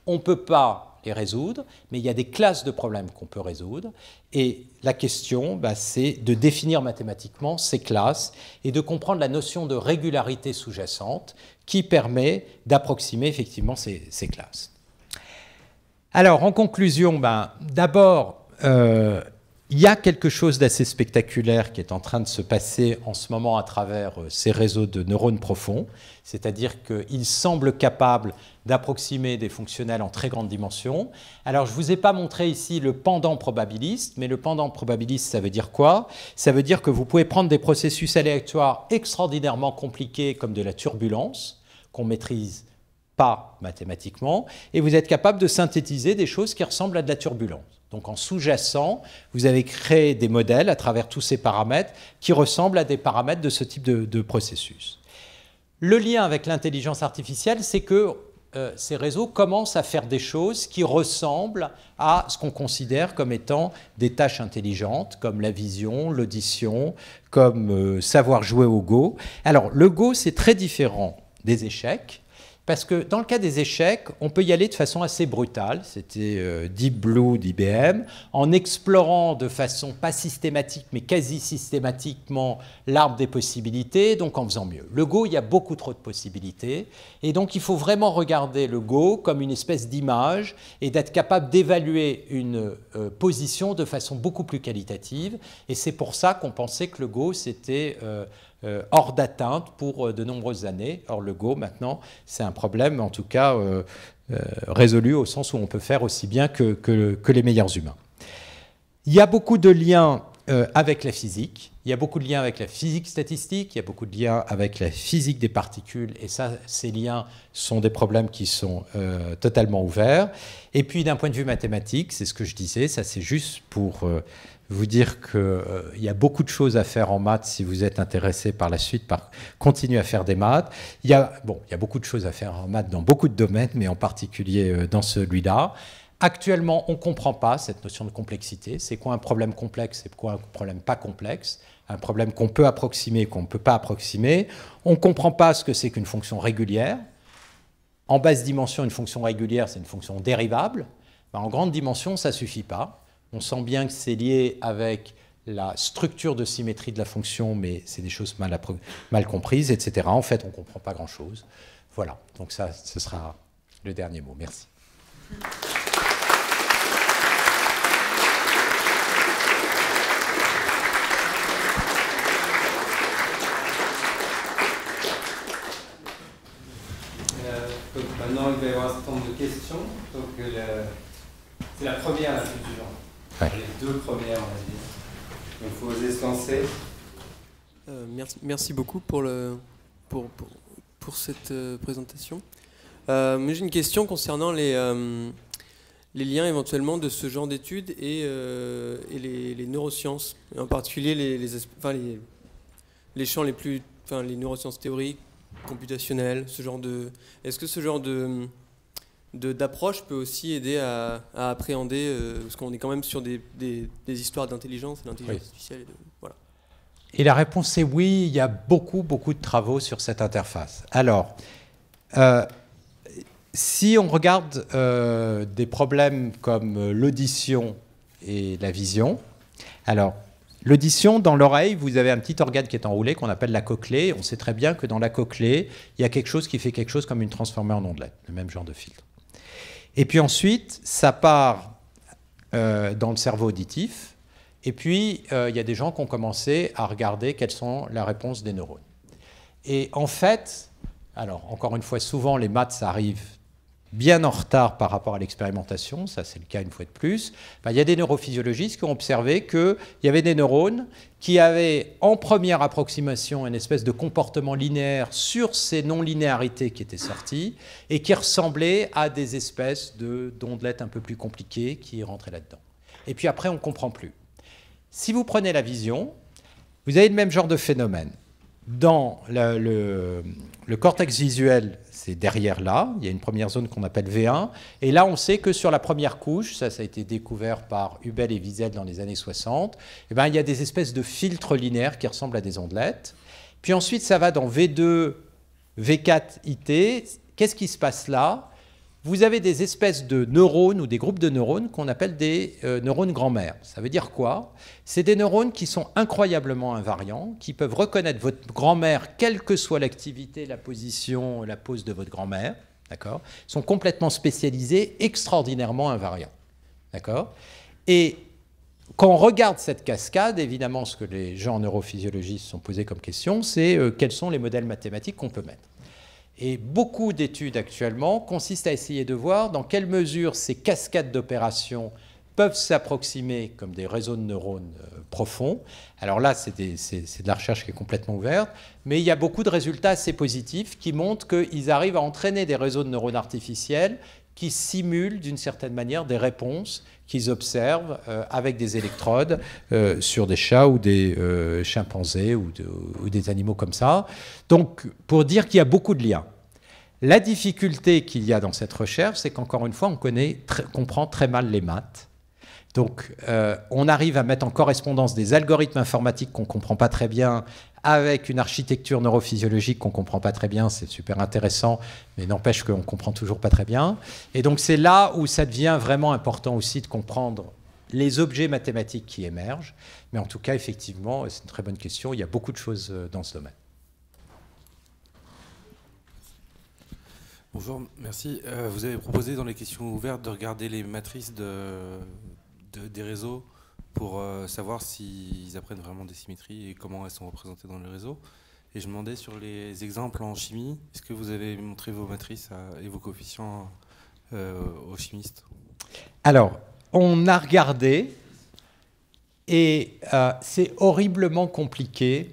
B: on ne peut pas les résoudre, mais il y a des classes de problèmes qu'on peut résoudre. Et la question, bah, c'est de définir mathématiquement ces classes et de comprendre la notion de régularité sous-jacente qui permet d'approximer effectivement ces, classes. Alors, en conclusion, bah, d'abord, euh, il y a quelque chose d'assez spectaculaire qui est en train de se passer en ce moment à travers euh, ces réseaux de neurones profonds, c'est-à-dire qu'ils semblent capables d'approximer des fonctionnels en très grande dimension. Alors je ne vous ai pas montré ici le pendant probabiliste, mais le pendant probabiliste, ça veut dire quoi Ça veut dire que vous pouvez prendre des processus aléatoires extraordinairement compliqués comme de la turbulence, qu'on maîtrise pas mathématiquement, et vous êtes capable de synthétiser des choses qui ressemblent à de la turbulence. Donc en sous-jacent, vous avez créé des modèles à travers tous ces paramètres qui ressemblent à des paramètres de ce type de, processus. Le lien avec l'intelligence artificielle, c'est que euh, ces réseaux commencent à faire des choses qui ressemblent à ce qu'on considère comme étant des tâches intelligentes, comme la vision, l'audition, comme euh, savoir jouer au Go. Alors le Go, c'est très différent des échecs. Parce que dans le cas des échecs, on peut y aller de façon assez brutale, c'était euh, Deep Blue d'IBM, en explorant de façon pas systématique mais quasi systématiquement l'arbre des possibilités, donc en faisant mieux. Le Go, il y a beaucoup trop de possibilités, et donc il faut vraiment regarder le Go comme une espèce d'image et d'être capable d'évaluer une euh, position de façon beaucoup plus qualitative, et c'est pour ça qu'on pensait que le Go, c'était... Euh, euh, hors d'atteinte pour euh, de nombreuses années. Or, le Go, maintenant, c'est un problème, en tout cas, euh, résolu au sens où on peut faire aussi bien que, les meilleurs humains. Il y a beaucoup de liens avec la physique. Il y a beaucoup de liens avec la physique statistique, il y a beaucoup de liens avec la physique des particules, et ça, ces liens sont des problèmes qui sont totalement ouverts. Et puis, d'un point de vue mathématique, c'est ce que je disais, ça c'est juste pour vous dire qu'il euh, y a beaucoup de choses à faire en maths si vous êtes intéressé par la suite, par continuer à faire des maths. Il y a, bon, il y a beaucoup de choses à faire en maths dans beaucoup de domaines, mais en particulier euh, dans celui-là. Actuellement, on ne comprend pas cette notion de complexité. C'est quoi un problème complexe C'est quoi un problème pas complexe Un problème qu'on peut approximer, qu'on ne peut pas approximer. On ne comprend pas ce que c'est qu'une fonction régulière. En basse dimension, une fonction régulière, c'est une fonction dérivable. Ben, en grande dimension, ça ne suffit pas. On sent bien que c'est lié avec la structure de symétrie de la fonction, mais c'est des choses mal, mal, comprises, etc. En fait, on ne comprend pas grand-chose. Voilà, donc ça, ce sera le dernier mot. Merci.
A: Euh, maintenant, il va y avoir un certain nombre de questions. Euh, c'est la première, la plus du les deux premières, on va dire. Donc vous faut
C: oser euh, merci, merci, beaucoup pour, le, pour, pour, pour cette euh, présentation. Euh, j'ai une question concernant les, les liens éventuellement de ce genre d'études et, et les, les, neurosciences, en particulier les, les, enfin, les, les champs les plus, enfin, les neurosciences théoriques, computationnelles, ce genre de. Est-ce que ce genre de d'approche peut aussi aider à, appréhender, euh, parce qu'on est quand même sur des, histoires d'intelligence, d'intelligence artificielle.
B: Et la réponse est oui, il y a beaucoup, beaucoup de travaux sur cette interface. Alors, euh, si on regarde euh, des problèmes comme l'audition et la vision, alors, l'audition, dans l'oreille, vous avez un petit organe qui est enroulé qu'on appelle la cochlée. On sait très bien que dans la cochlée, il y a quelque chose qui fait quelque chose comme une transformée en ondelette, le même genre de filtre. Et puis ensuite, ça part euh, dans le cerveau auditif. Et puis, euh, il y a des gens qui ont commencé à regarder quelles sont la réponse des neurones. Et en fait, alors encore une fois, souvent les maths, arrivent bien en retard par rapport à l'expérimentation, ça c'est le cas une fois de plus, ben, il y a des neurophysiologistes qui ont observé qu'il y avait des neurones qui avaient en première approximation une espèce de comportement linéaire sur ces non-linéarités qui étaient sorties et qui ressemblaient à des espèces d'ondelettes de, un peu plus compliquées qui rentraient là-dedans. Et puis après, on ne comprend plus. Si vous prenez la vision, vous avez le même genre de phénomène. Dans le cortex visuel c'est derrière là. Il y a une première zone qu'on appelle V1. Et là, on sait que sur la première couche, ça, a été découvert par Hubel et Wiesel dans les années 60, eh ben, il y a des espèces de filtres linéaires qui ressemblent à des ondelettes. Puis ensuite, ça va dans V2, V4, IT. Qu'est-ce qui se passe là vous avez des espèces de neurones ou des groupes de neurones qu'on appelle des euh, neurones grand-mère. Ça veut dire quoi C'est des neurones qui sont incroyablement invariants, qui peuvent reconnaître votre grand-mère, quelle que soit l'activité, la position, la pose de votre grand-mère. D'accord Ils sont complètement spécialisés, extraordinairement invariants. D'accord Et quand on regarde cette cascade, évidemment, ce que les gens en neurophysiologie se sont posés comme question, c'est euh, quels sont les modèles mathématiques qu'on peut mettre. Et beaucoup d'études actuellement consistent à essayer de voir dans quelle mesure ces cascades d'opérations peuvent s'approximer comme des réseaux de neurones euh, profonds. Alors là, c'est de la recherche qui est complètement ouverte, mais il y a beaucoup de résultats assez positifs qui montrent qu'ils arrivent à entraîner des réseaux de neurones artificiels qui simulent d'une certaine manière des réponses qu'ils observent euh, avec des électrodes euh, sur des chats ou des euh, chimpanzés ou, des animaux comme ça. Donc, pour dire qu'il y a beaucoup de liens. La difficulté qu'il y a dans cette recherche, c'est qu'encore une fois, on connaît, comprend très mal les maths. Donc, on arrive à mettre en correspondance des algorithmes informatiques qu'on ne comprend pas très bien avec une architecture neurophysiologique qu'on ne comprend pas très bien, c'est super intéressant, mais n'empêche qu'on ne comprend toujours pas très bien. Et donc c'est là où ça devient vraiment important aussi de comprendre les objets mathématiques qui émergent. Mais en tout cas, effectivement, c'est une très bonne question, il y a beaucoup de choses euh, dans ce domaine.
A: Bonjour, merci. Euh, vous avez proposé dans les questions ouvertes de regarder les matrices de, des réseaux pour euh, savoir s'ils apprennent vraiment des symétries et comment elles sont représentées dans le réseau. Et je me demandais sur les exemples en chimie, est-ce que vous avez montré vos matrices euh, et vos coefficients euh, aux chimistes
B: Alors, on a regardé et c'est horriblement compliqué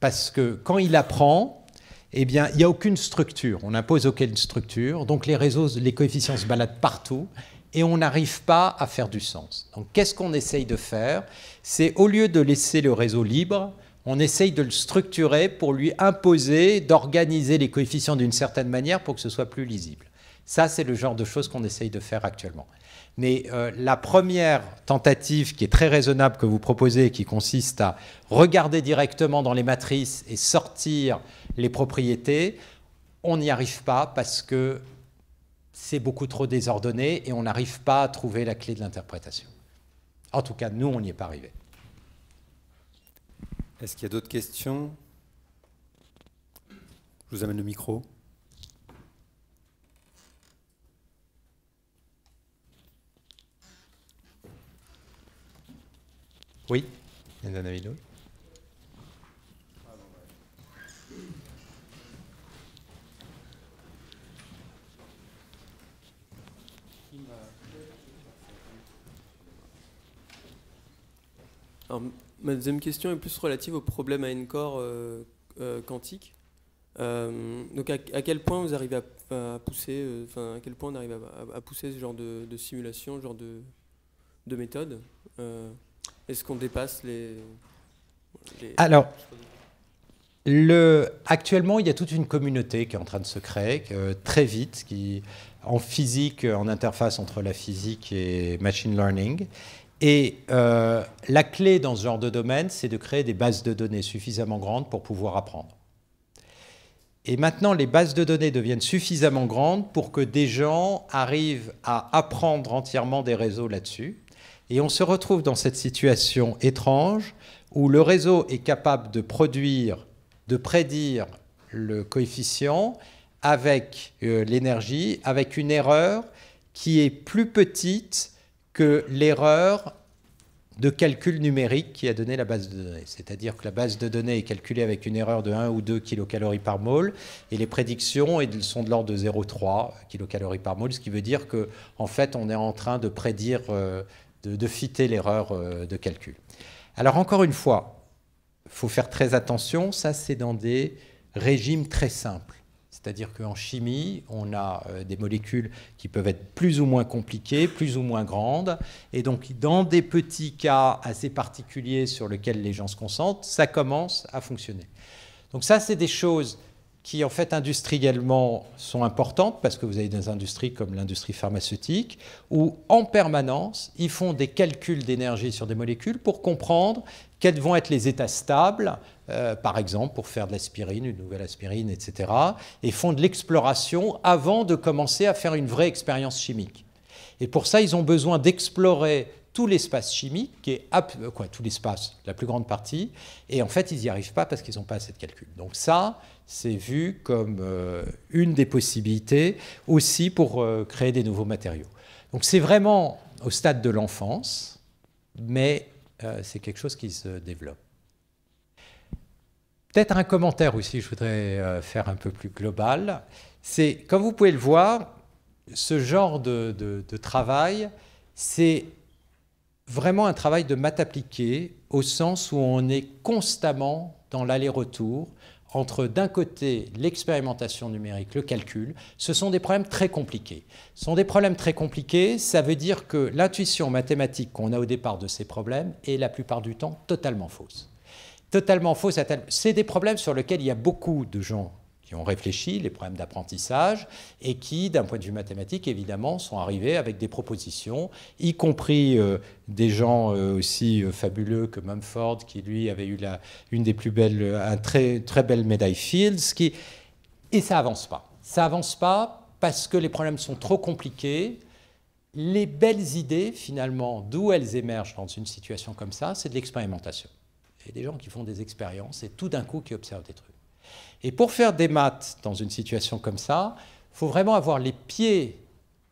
B: parce que quand il apprend, eh bien, il n'y a aucune structure. On n'impose aucune structure. Donc les réseaux, les coefficients se baladent partout et on n'arrive pas à faire du sens. Donc qu'est-ce qu'on essaye de faire C'est au lieu de laisser le réseau libre, on essaye de le structurer pour lui imposer, d'organiser les coefficients d'une certaine manière pour que ce soit plus lisible. Ça, c'est le genre de choses qu'on essaye de faire actuellement. Mais euh, la première tentative qui est très raisonnable que vous proposez, qui consiste à regarder directement dans les matrices et sortir les propriétés, on n'y arrive pas parce que c'est beaucoup trop désordonné et on n'arrive pas à trouver la clé de l'interprétation. En tout cas, nous, on n'y est pas arrivé.
A: Est-ce qu'il y a d'autres questions Je vous amène le micro.
B: Oui, il y
C: ma deuxième question est plus relative au problème euh, euh, euh, à N-core quantique. donc, à, quel point vous arrivez à, pousser, enfin, à quel point on arrive à, pousser ce genre de, simulation, ce genre de, méthode Est-ce qu'on dépasse les, Alors.
B: Le, actuellement, il y a toute une communauté qui est en train de se créer très vite, qui en physique, en interface entre la physique et machine learning, et euh, la clé dans ce genre de domaine, c'est de créer des bases de données suffisamment grandes pour pouvoir apprendre. Et maintenant, les bases de données deviennent suffisamment grandes pour que des gens arrivent à apprendre entièrement des réseaux là-dessus. Et on se retrouve dans cette situation étrange où le réseau est capable de produire, de prédire le coefficient avec euh, l'énergie, avec une erreur qui est plus petite que l'erreur de calcul numérique qui a donné la base de données. C'est-à-dire que la base de données est calculée avec une erreur de 1 ou 2 kcal par mole et les prédictions sont de l'ordre de 0,3 kilocalories par mole, ce qui veut dire que en fait on est en train de prédire, euh, de, de fitter l'erreur euh, de calcul. Alors encore une fois, il faut faire très attention, ça c'est dans des régimes très simples. C'est-à-dire qu'en chimie, on a euh, des molécules qui peuvent être plus ou moins compliquées, plus ou moins grandes. Et donc, dans des petits cas assez particuliers sur lesquels les gens se concentrent, ça commence à fonctionner. Donc ça, c'est des choses qui, en fait, industriellement sont importantes, parce que vous avez des industries comme l'industrie pharmaceutique, où en permanence, ils font des calculs d'énergie sur des molécules pour comprendre quels vont être les états stables, euh, par exemple pour faire de l'aspirine, une nouvelle aspirine, etc. Et font de l'exploration avant de commencer à faire une vraie expérience chimique. Et pour ça, ils ont besoin d'explorer tout l'espace chimique, qui est quoi, tout l'espace, la plus grande partie, et en fait, ils n'y arrivent pas parce qu'ils n'ont pas assez de calcul. Donc ça, c'est vu comme euh, une des possibilités aussi pour euh, créer des nouveaux matériaux. Donc c'est vraiment au stade de l'enfance, mais euh, c'est quelque chose qui se développe. Peut-être un commentaire aussi, je voudrais euh, faire un peu plus global. C'est, comme vous pouvez le voir, ce genre de, travail, c'est vraiment un travail de maths appliqué, au sens où on est constamment dans l'aller-retour, entre d'un côté l'expérimentation numérique, le calcul, ce sont des problèmes très compliqués. Ce sont des problèmes très compliqués, ça veut dire que l'intuition mathématique qu'on a au départ de ces problèmes est la plupart du temps totalement fausse. Totalement fausse, c'est des problèmes sur lesquels il y a beaucoup de gens qui ont réfléchi les problèmes d'apprentissage et qui, d'un point de vue mathématique, évidemment, sont arrivés avec des propositions, y compris euh, des gens euh, aussi euh, fabuleux que Mumford, qui lui avait eu la, une des plus belles, un très, très belle médaille Fields, qui... et ça avance pas. Ça avance pas parce que les problèmes sont trop compliqués. Les belles idées, finalement, d'où elles émergent dans une situation comme ça, c'est de l'expérimentation. Il y a des gens qui font des expériences et tout d'un coup qui observent des trucs. Et pour faire des maths dans une situation comme ça, il faut vraiment avoir les pieds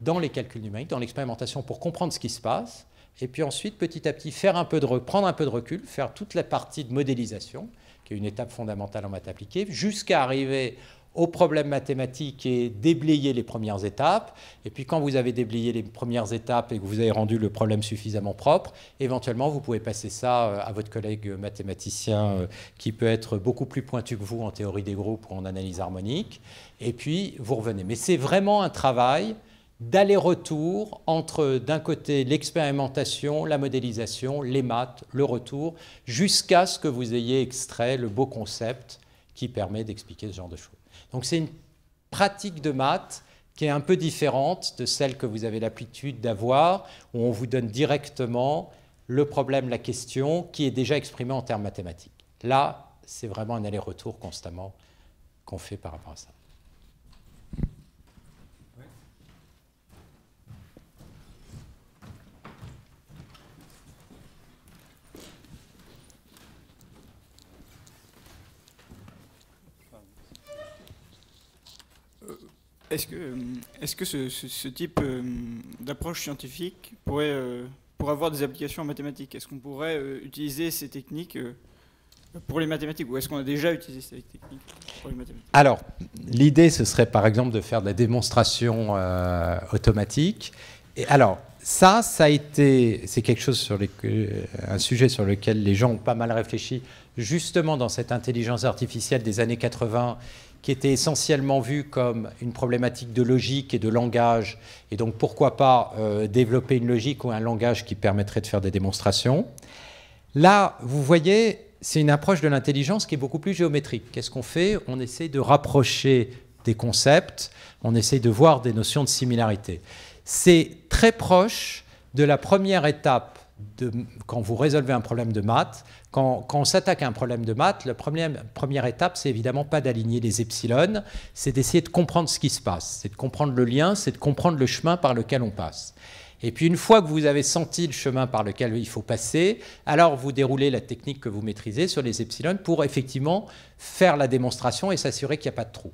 B: dans les calculs numériques, dans l'expérimentation pour comprendre ce qui se passe, et puis ensuite, petit à petit, faire un peu de prendre un peu de recul, faire toute la partie de modélisation, qui est une étape fondamentale en maths appliquée, jusqu'à arriver au problèmes mathématiques et déblayer les premières étapes. Et puis quand vous avez déblayé les premières étapes et que vous avez rendu le problème suffisamment propre, éventuellement vous pouvez passer ça euh, à votre collègue mathématicien euh, qui peut être beaucoup plus pointu que vous en théorie des groupes ou en analyse harmonique. Et puis vous revenez. Mais c'est vraiment un travail d'aller-retour entre d'un côté l'expérimentation, la modélisation, les maths, le retour, jusqu'à ce que vous ayez extrait le beau concept qui permet d'expliquer ce genre de choses. Donc c'est une pratique de maths qui est un peu différente de celle que vous avez l'habitude d'avoir, où on vous donne directement le problème, la question, qui est déjà exprimée en termes mathématiques. Là, c'est vraiment un aller-retour constamment qu'on fait par rapport à ça.
C: Est-ce que, euh, est-ce que ce, type euh, d'approche scientifique pourrait, euh, pour avoir des applications en mathématiques Est-ce qu'on pourrait utiliser ces techniques pour les mathématiques Ou est-ce qu'on a déjà utilisé ces techniques pour les mathématiques
B: Alors, l'idée, ce serait par exemple de faire de la démonstration automatique. Et alors, ça, ça a été, c'est quelque chose sur les, un sujet sur lequel les gens ont pas mal réfléchi, justement dans cette intelligence artificielle des années 80 qui était essentiellement vu comme une problématique de logique et de langage, et donc pourquoi pas euh, développer une logique ou un langage qui permettrait de faire des démonstrations. Là, vous voyez, c'est une approche de l'intelligence qui est beaucoup plus géométrique. Qu'est-ce qu'on fait On essaie de rapprocher des concepts, on essaie de voir des notions de similarité. C'est très proche de la première étape quand vous résolvez un problème de maths, quand, on s'attaque à un problème de maths, la première, étape, c'est évidemment pas d'aligner les epsilon. c'est d'essayer de comprendre ce qui se passe, c'est de comprendre le lien, c'est de comprendre le chemin par lequel on passe. Et puis une fois que vous avez senti le chemin par lequel il faut passer, alors vous déroulez la technique que vous maîtrisez sur les epsilon pour effectivement faire la démonstration et s'assurer qu'il n'y a pas de trou.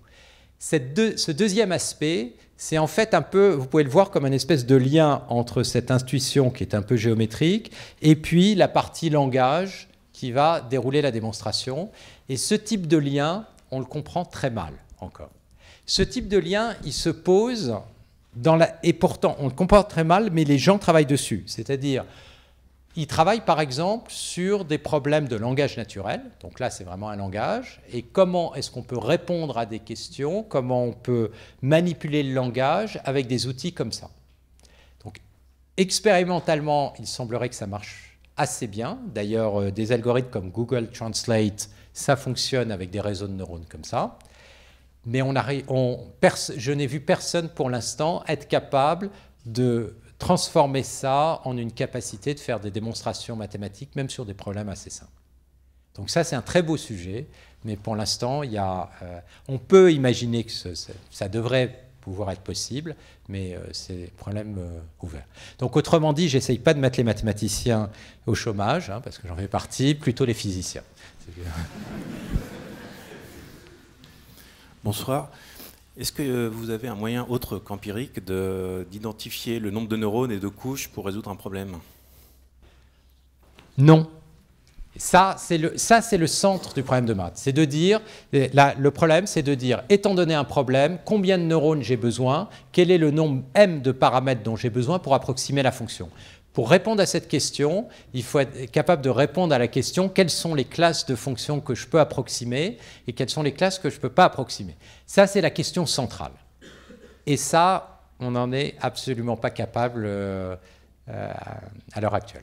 B: ce deuxième aspect, c'est en fait un peu, vous pouvez le voir comme un espèce de lien entre cette intuition qui est un peu géométrique et puis la partie langage qui va dérouler la démonstration. Et ce type de lien, on le comprend très mal encore. Ce type de lien, il se pose dans la... Et pourtant, on le comprend très mal, mais les gens travaillent dessus. C'est-à-dire, ils travaillent par exemple sur des problèmes de langage naturel. Donc là, c'est vraiment un langage. Et comment est-ce qu'on peut répondre à des questions Comment on peut manipuler le langage avec des outils comme ça Donc, expérimentalement, il semblerait que ça marche assez bien. D'ailleurs, euh, des algorithmes comme Google Translate, ça fonctionne avec des réseaux de neurones comme ça. Mais on on, je n'ai vu personne pour l'instant être capable de transformer ça en une capacité de faire des démonstrations mathématiques, même sur des problèmes assez simples. Donc ça, c'est un très beau sujet, mais pour l'instant, euh, on peut imaginer que ça devrait pouvoir être possible, mais euh, c'est problème euh, ouvert. Donc autrement dit, j'essaye pas de mettre les mathématiciens au chômage, hein, parce que j'en fais partie, plutôt les physiciens.
C: Bonsoir. Est-ce que euh, vous avez un moyen autre qu'empirique d'identifier le nombre de neurones et de couches pour
B: résoudre un problème Non. Ça, c'est le, centre du problème de maths. C'est de dire, le problème, c'est de dire, étant donné un problème, combien de neurones j'ai besoin, quel est le nombre m de paramètres dont j'ai besoin pour approximer la fonction. Pour répondre à cette question, il faut être capable de répondre à la question quelles sont les classes de fonctions que je peux approximer et quelles sont les classes que je ne peux pas approximer. Ça, c'est la question centrale. Et ça, on n'en est absolument pas capable euh, euh, à l'heure actuelle.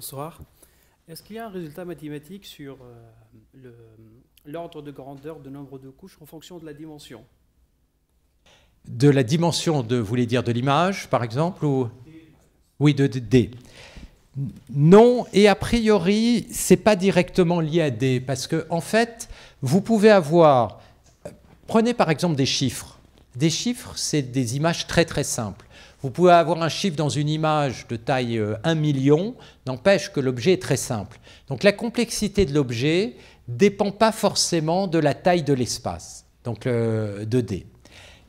C: Bonsoir. Est-ce qu'il y a un résultat mathématique sur euh, l'ordre de grandeur de nombre de couches en fonction de la dimension
B: De la dimension, de, voulez dire de l'image, par exemple Oui, de, D. Non, et a priori, c'est pas directement lié à D, parce que en fait, vous pouvez avoir. Euh, prenez par exemple des chiffres. Des chiffres, c'est des images très très simples. Vous pouvez avoir un chiffre dans une image de taille 1 euh, million, n'empêche que l'objet est très simple. Donc la complexité de l'objet dépend pas forcément de la taille de l'espace, donc le euh, 2D.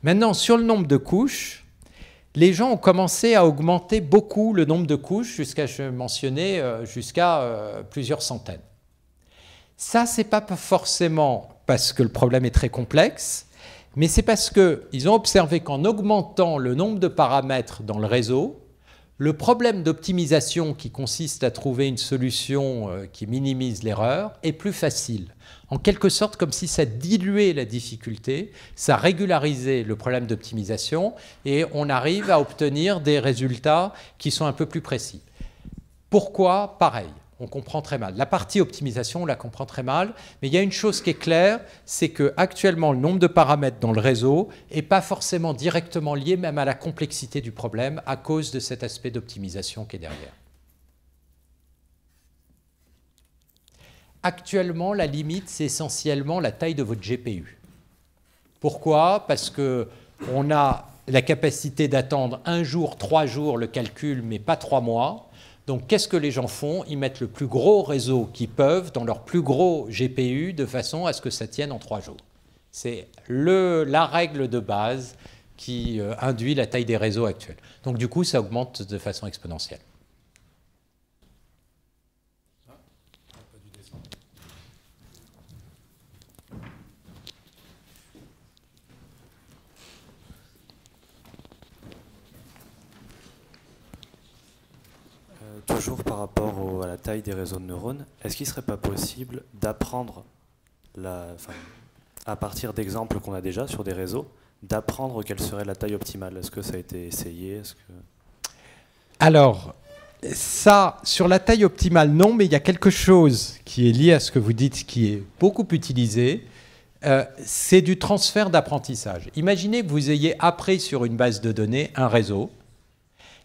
B: Maintenant, sur le nombre de couches, les gens ont commencé à augmenter beaucoup le nombre de couches, jusqu'à, je mentionnais, euh, jusqu'à plusieurs centaines. Ça, c'est pas forcément parce que le problème est très complexe, mais c'est parce qu'ils ont observé qu'en augmentant le nombre de paramètres dans le réseau, le problème d'optimisation qui consiste à trouver une solution euh, qui minimise l'erreur est plus facile. En quelque sorte, comme si ça diluait la difficulté, ça régularisait le problème d'optimisation et on arrive à obtenir des résultats qui sont un peu plus précis. Pourquoi Pareil on comprend très mal. La partie optimisation, on la comprend très mal, mais il y a une chose qui est claire, c'est que actuellement le nombre de paramètres dans le réseau n'est pas forcément directement lié même à la complexité du problème à cause de cet aspect d'optimisation qui est derrière. Actuellement, la limite, c'est essentiellement la taille de votre GPU. Pourquoi Parce que on a la capacité d'attendre un jour, trois jours le calcul, mais pas trois mois. Donc qu'est-ce que les gens font Ils mettent le plus gros réseau qu'ils peuvent dans leur plus gros GPU de façon à ce que ça tienne en trois jours. C'est la règle de base qui euh, induit la taille des réseaux actuels. Donc du coup, ça augmente de façon exponentielle.
C: toujours par rapport à la taille des réseaux de neurones, est-ce qu'il ne serait pas possible d'apprendre, à partir d'exemples qu'on a déjà sur des réseaux, d'apprendre quelle serait la taille optimale Est-ce que ça a été essayé
B: Alors, ça, sur la taille optimale, non, mais il y a quelque chose qui est lié à ce que vous dites, qui est beaucoup utilisé. Euh, c'est du transfert d'apprentissage. Imaginez que vous ayez appris sur une base de données un réseau,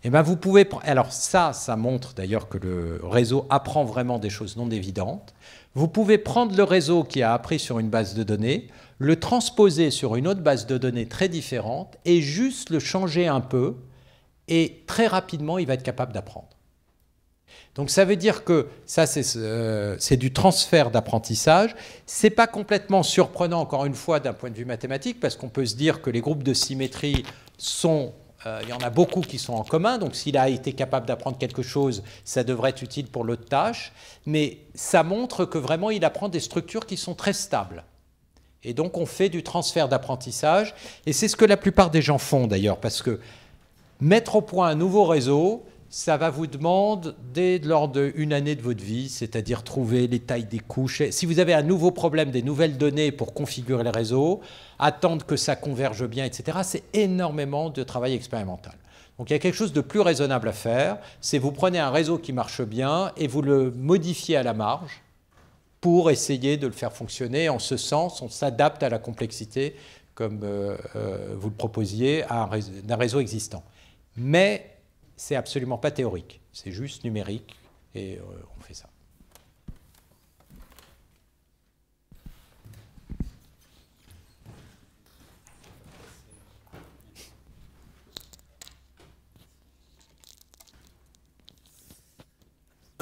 B: et eh bien vous pouvez. Alors ça, ça montre d'ailleurs que le réseau apprend vraiment des choses non évidentes. Vous pouvez prendre le réseau qui a appris sur une base de données, le transposer sur une autre base de données très différente et juste le changer un peu. Et très rapidement, il va être capable d'apprendre. Donc ça veut dire que ça, c'est euh, du transfert d'apprentissage. C'est pas complètement surprenant, encore une fois, d'un point de vue mathématique, parce qu'on peut se dire que les groupes de symétrie sont euh, il y en a beaucoup qui sont en commun, donc s'il a été capable d'apprendre quelque chose, ça devrait être utile pour l'autre tâche, mais ça montre que vraiment il apprend des structures qui sont très stables. Et donc on fait du transfert d'apprentissage, et c'est ce que la plupart des gens font d'ailleurs, parce que mettre au point un nouveau réseau, ça va vous demander, dès lors d'une année de votre vie, c'est-à-dire trouver les tailles des couches. Si vous avez un nouveau problème, des nouvelles données pour configurer les réseaux, attendre que ça converge bien, etc., c'est énormément de travail expérimental. Donc il y a quelque chose de plus raisonnable à faire, c'est vous prenez un réseau qui marche bien et vous le modifiez à la marge pour essayer de le faire fonctionner. En ce sens, on s'adapte à la complexité, comme euh, euh, vous le proposiez, d'un réseau existant. Mais c'est absolument pas théorique, c'est juste numérique et euh, on fait ça.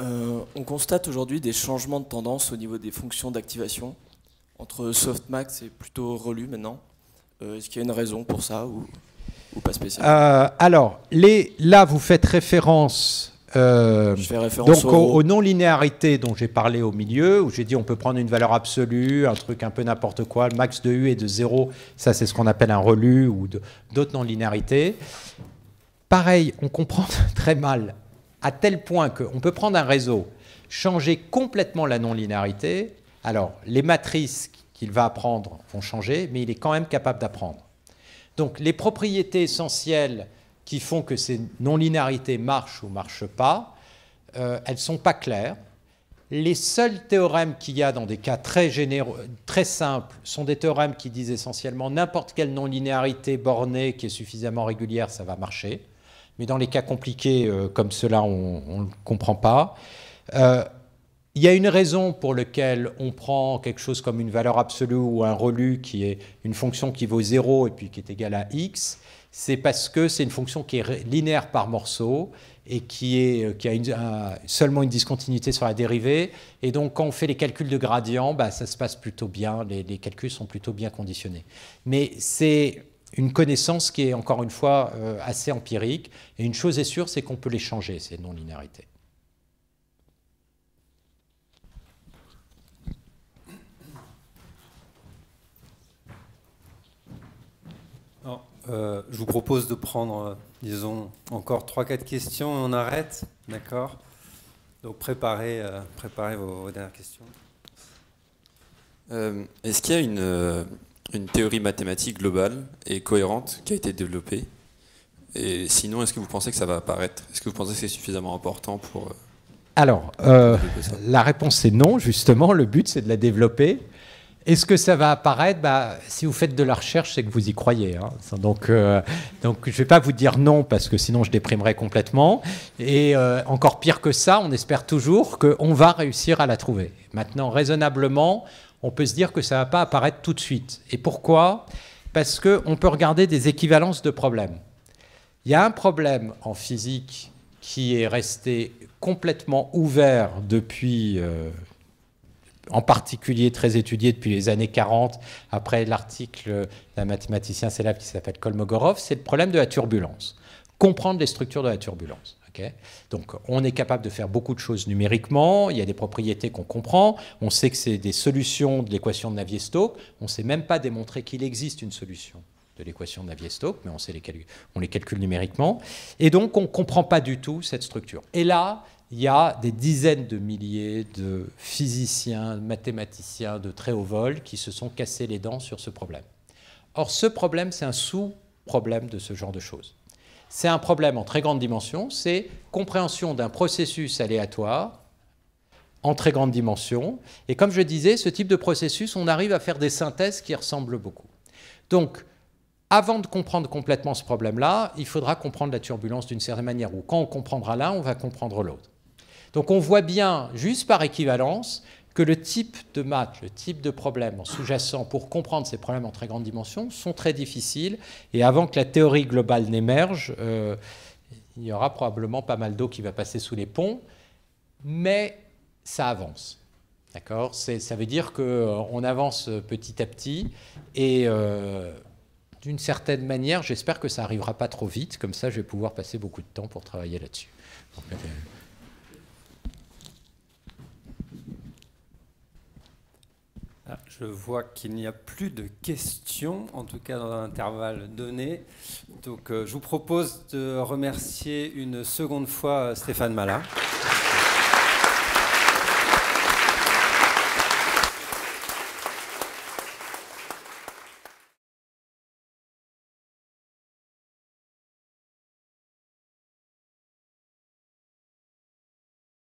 C: Euh, on constate aujourd'hui des changements de tendance au niveau des fonctions d'activation. Entre softmax et plutôt relu maintenant. Euh, est-ce qu'il y a une raison pour ça ou... Euh,
B: alors, là, vous faites référence. Euh, donc aux, non-linéarités dont j'ai parlé au milieu, où j'ai dit on peut prendre une valeur absolue, un truc un peu n'importe quoi, le max de U est de 0, ça c'est ce qu'on appelle un relu ou d'autres non-linéarités. Pareil, on comprend très mal, à tel point qu'on peut prendre un réseau, changer complètement la non-linéarité, alors les matrices qu'il va apprendre vont changer, mais il est quand même capable d'apprendre. Donc les propriétés essentielles qui font que ces non-linéarités marchent ou marchent pas, euh, elles ne sont pas claires. Les seuls théorèmes qu'il y a dans des cas très, très simples sont des théorèmes qui disent essentiellement n'importe quelle non-linéarité bornée qui est suffisamment régulière, ça va marcher. Mais dans les cas compliqués euh, comme cela, on ne le comprend pas. Euh, il y a une raison pour laquelle on prend quelque chose comme une valeur absolue ou un relu qui est une fonction qui vaut 0 et puis qui est égale à x. C'est parce que c'est une fonction qui est linéaire par morceau et qui, euh, a seulement une discontinuité sur la dérivée. Et donc, quand on fait les calculs de gradient, bah, ça se passe plutôt bien, les, calculs sont plutôt bien conditionnés. Mais c'est une connaissance qui est encore une fois euh, assez empirique. Et une chose est sûre, c'est qu'on peut les changer, ces non-linéarités.
A: Euh, je vous propose de prendre, euh, disons, encore 3-4 questions et on arrête, d'accord Donc préparez, euh, préparez vos, dernières questions. Est-ce qu'il y a une, une, théorie mathématique globale et cohérente qui a été développée Et sinon, est-ce que vous pensez que ça va apparaître Est-ce que vous pensez que c'est suffisamment important pour...
B: Alors, la réponse est non, justement. Le but, c'est de la développer. Est-ce que ça va apparaître bah, Si vous faites de la recherche, c'est que vous y croyez. Hein. Euh, donc, je ne vais pas vous dire non, parce que sinon je déprimerai complètement. Et euh, encore pire que ça, on espère toujours qu'on va réussir à la trouver. Maintenant, raisonnablement, on peut se dire que ça ne va pas apparaître tout de suite. Et pourquoi Parce qu'on peut regarder des équivalences de problèmes. Il y a un problème en physique qui est resté complètement ouvert depuis... Euh, en particulier très étudié depuis les années 40, après l'article d'un mathématicien célèbre qui s'appelle Kolmogorov, c'est le problème de la turbulence. Comprendre les structures de la turbulence. Donc on est capable de faire beaucoup de choses numériquement, il y a des propriétés qu'on comprend, on sait que c'est des solutions de l'équation de Navier-Stokes, on ne sait même pas démontrer qu'il existe une solution de l'équation de Navier-Stokes, mais on, sait les on les calcule numériquement. Et donc, on ne comprend pas du tout cette structure. Et là, il y a des dizaines de milliers de physiciens, de mathématiciens de très haut vol qui se sont cassés les dents sur ce problème. Or, ce problème, c'est un sous-problème de ce genre de choses. C'est un problème en très grande dimension, c'est compréhension d'un processus aléatoire en très grande dimension. Et comme je disais, ce type de processus, on arrive à faire des synthèses qui ressemblent beaucoup. Donc, avant de comprendre complètement ce problème-là, il faudra comprendre la turbulence d'une certaine manière, ou quand on comprendra l'un, on va comprendre l'autre. Donc on voit bien, juste par équivalence, que le type de match, le type de problème sous-jacent pour comprendre ces problèmes en très grande dimension sont très difficiles. Et avant que la théorie globale n'émerge, euh, il y aura probablement pas mal d'eau qui va passer sous les ponts. Mais ça avance. D'accord Ça veut dire qu'on euh, avance euh, petit à petit. Et d'une certaine manière, j'espère que ça n'arrivera pas trop vite. Comme ça, je vais pouvoir passer beaucoup de temps pour travailler là-dessus.
A: Je vois qu'il n'y a plus de questions, en tout cas dans l'intervalle donné. Donc, euh, je vous propose de remercier une seconde fois euh, Stéphane Mala.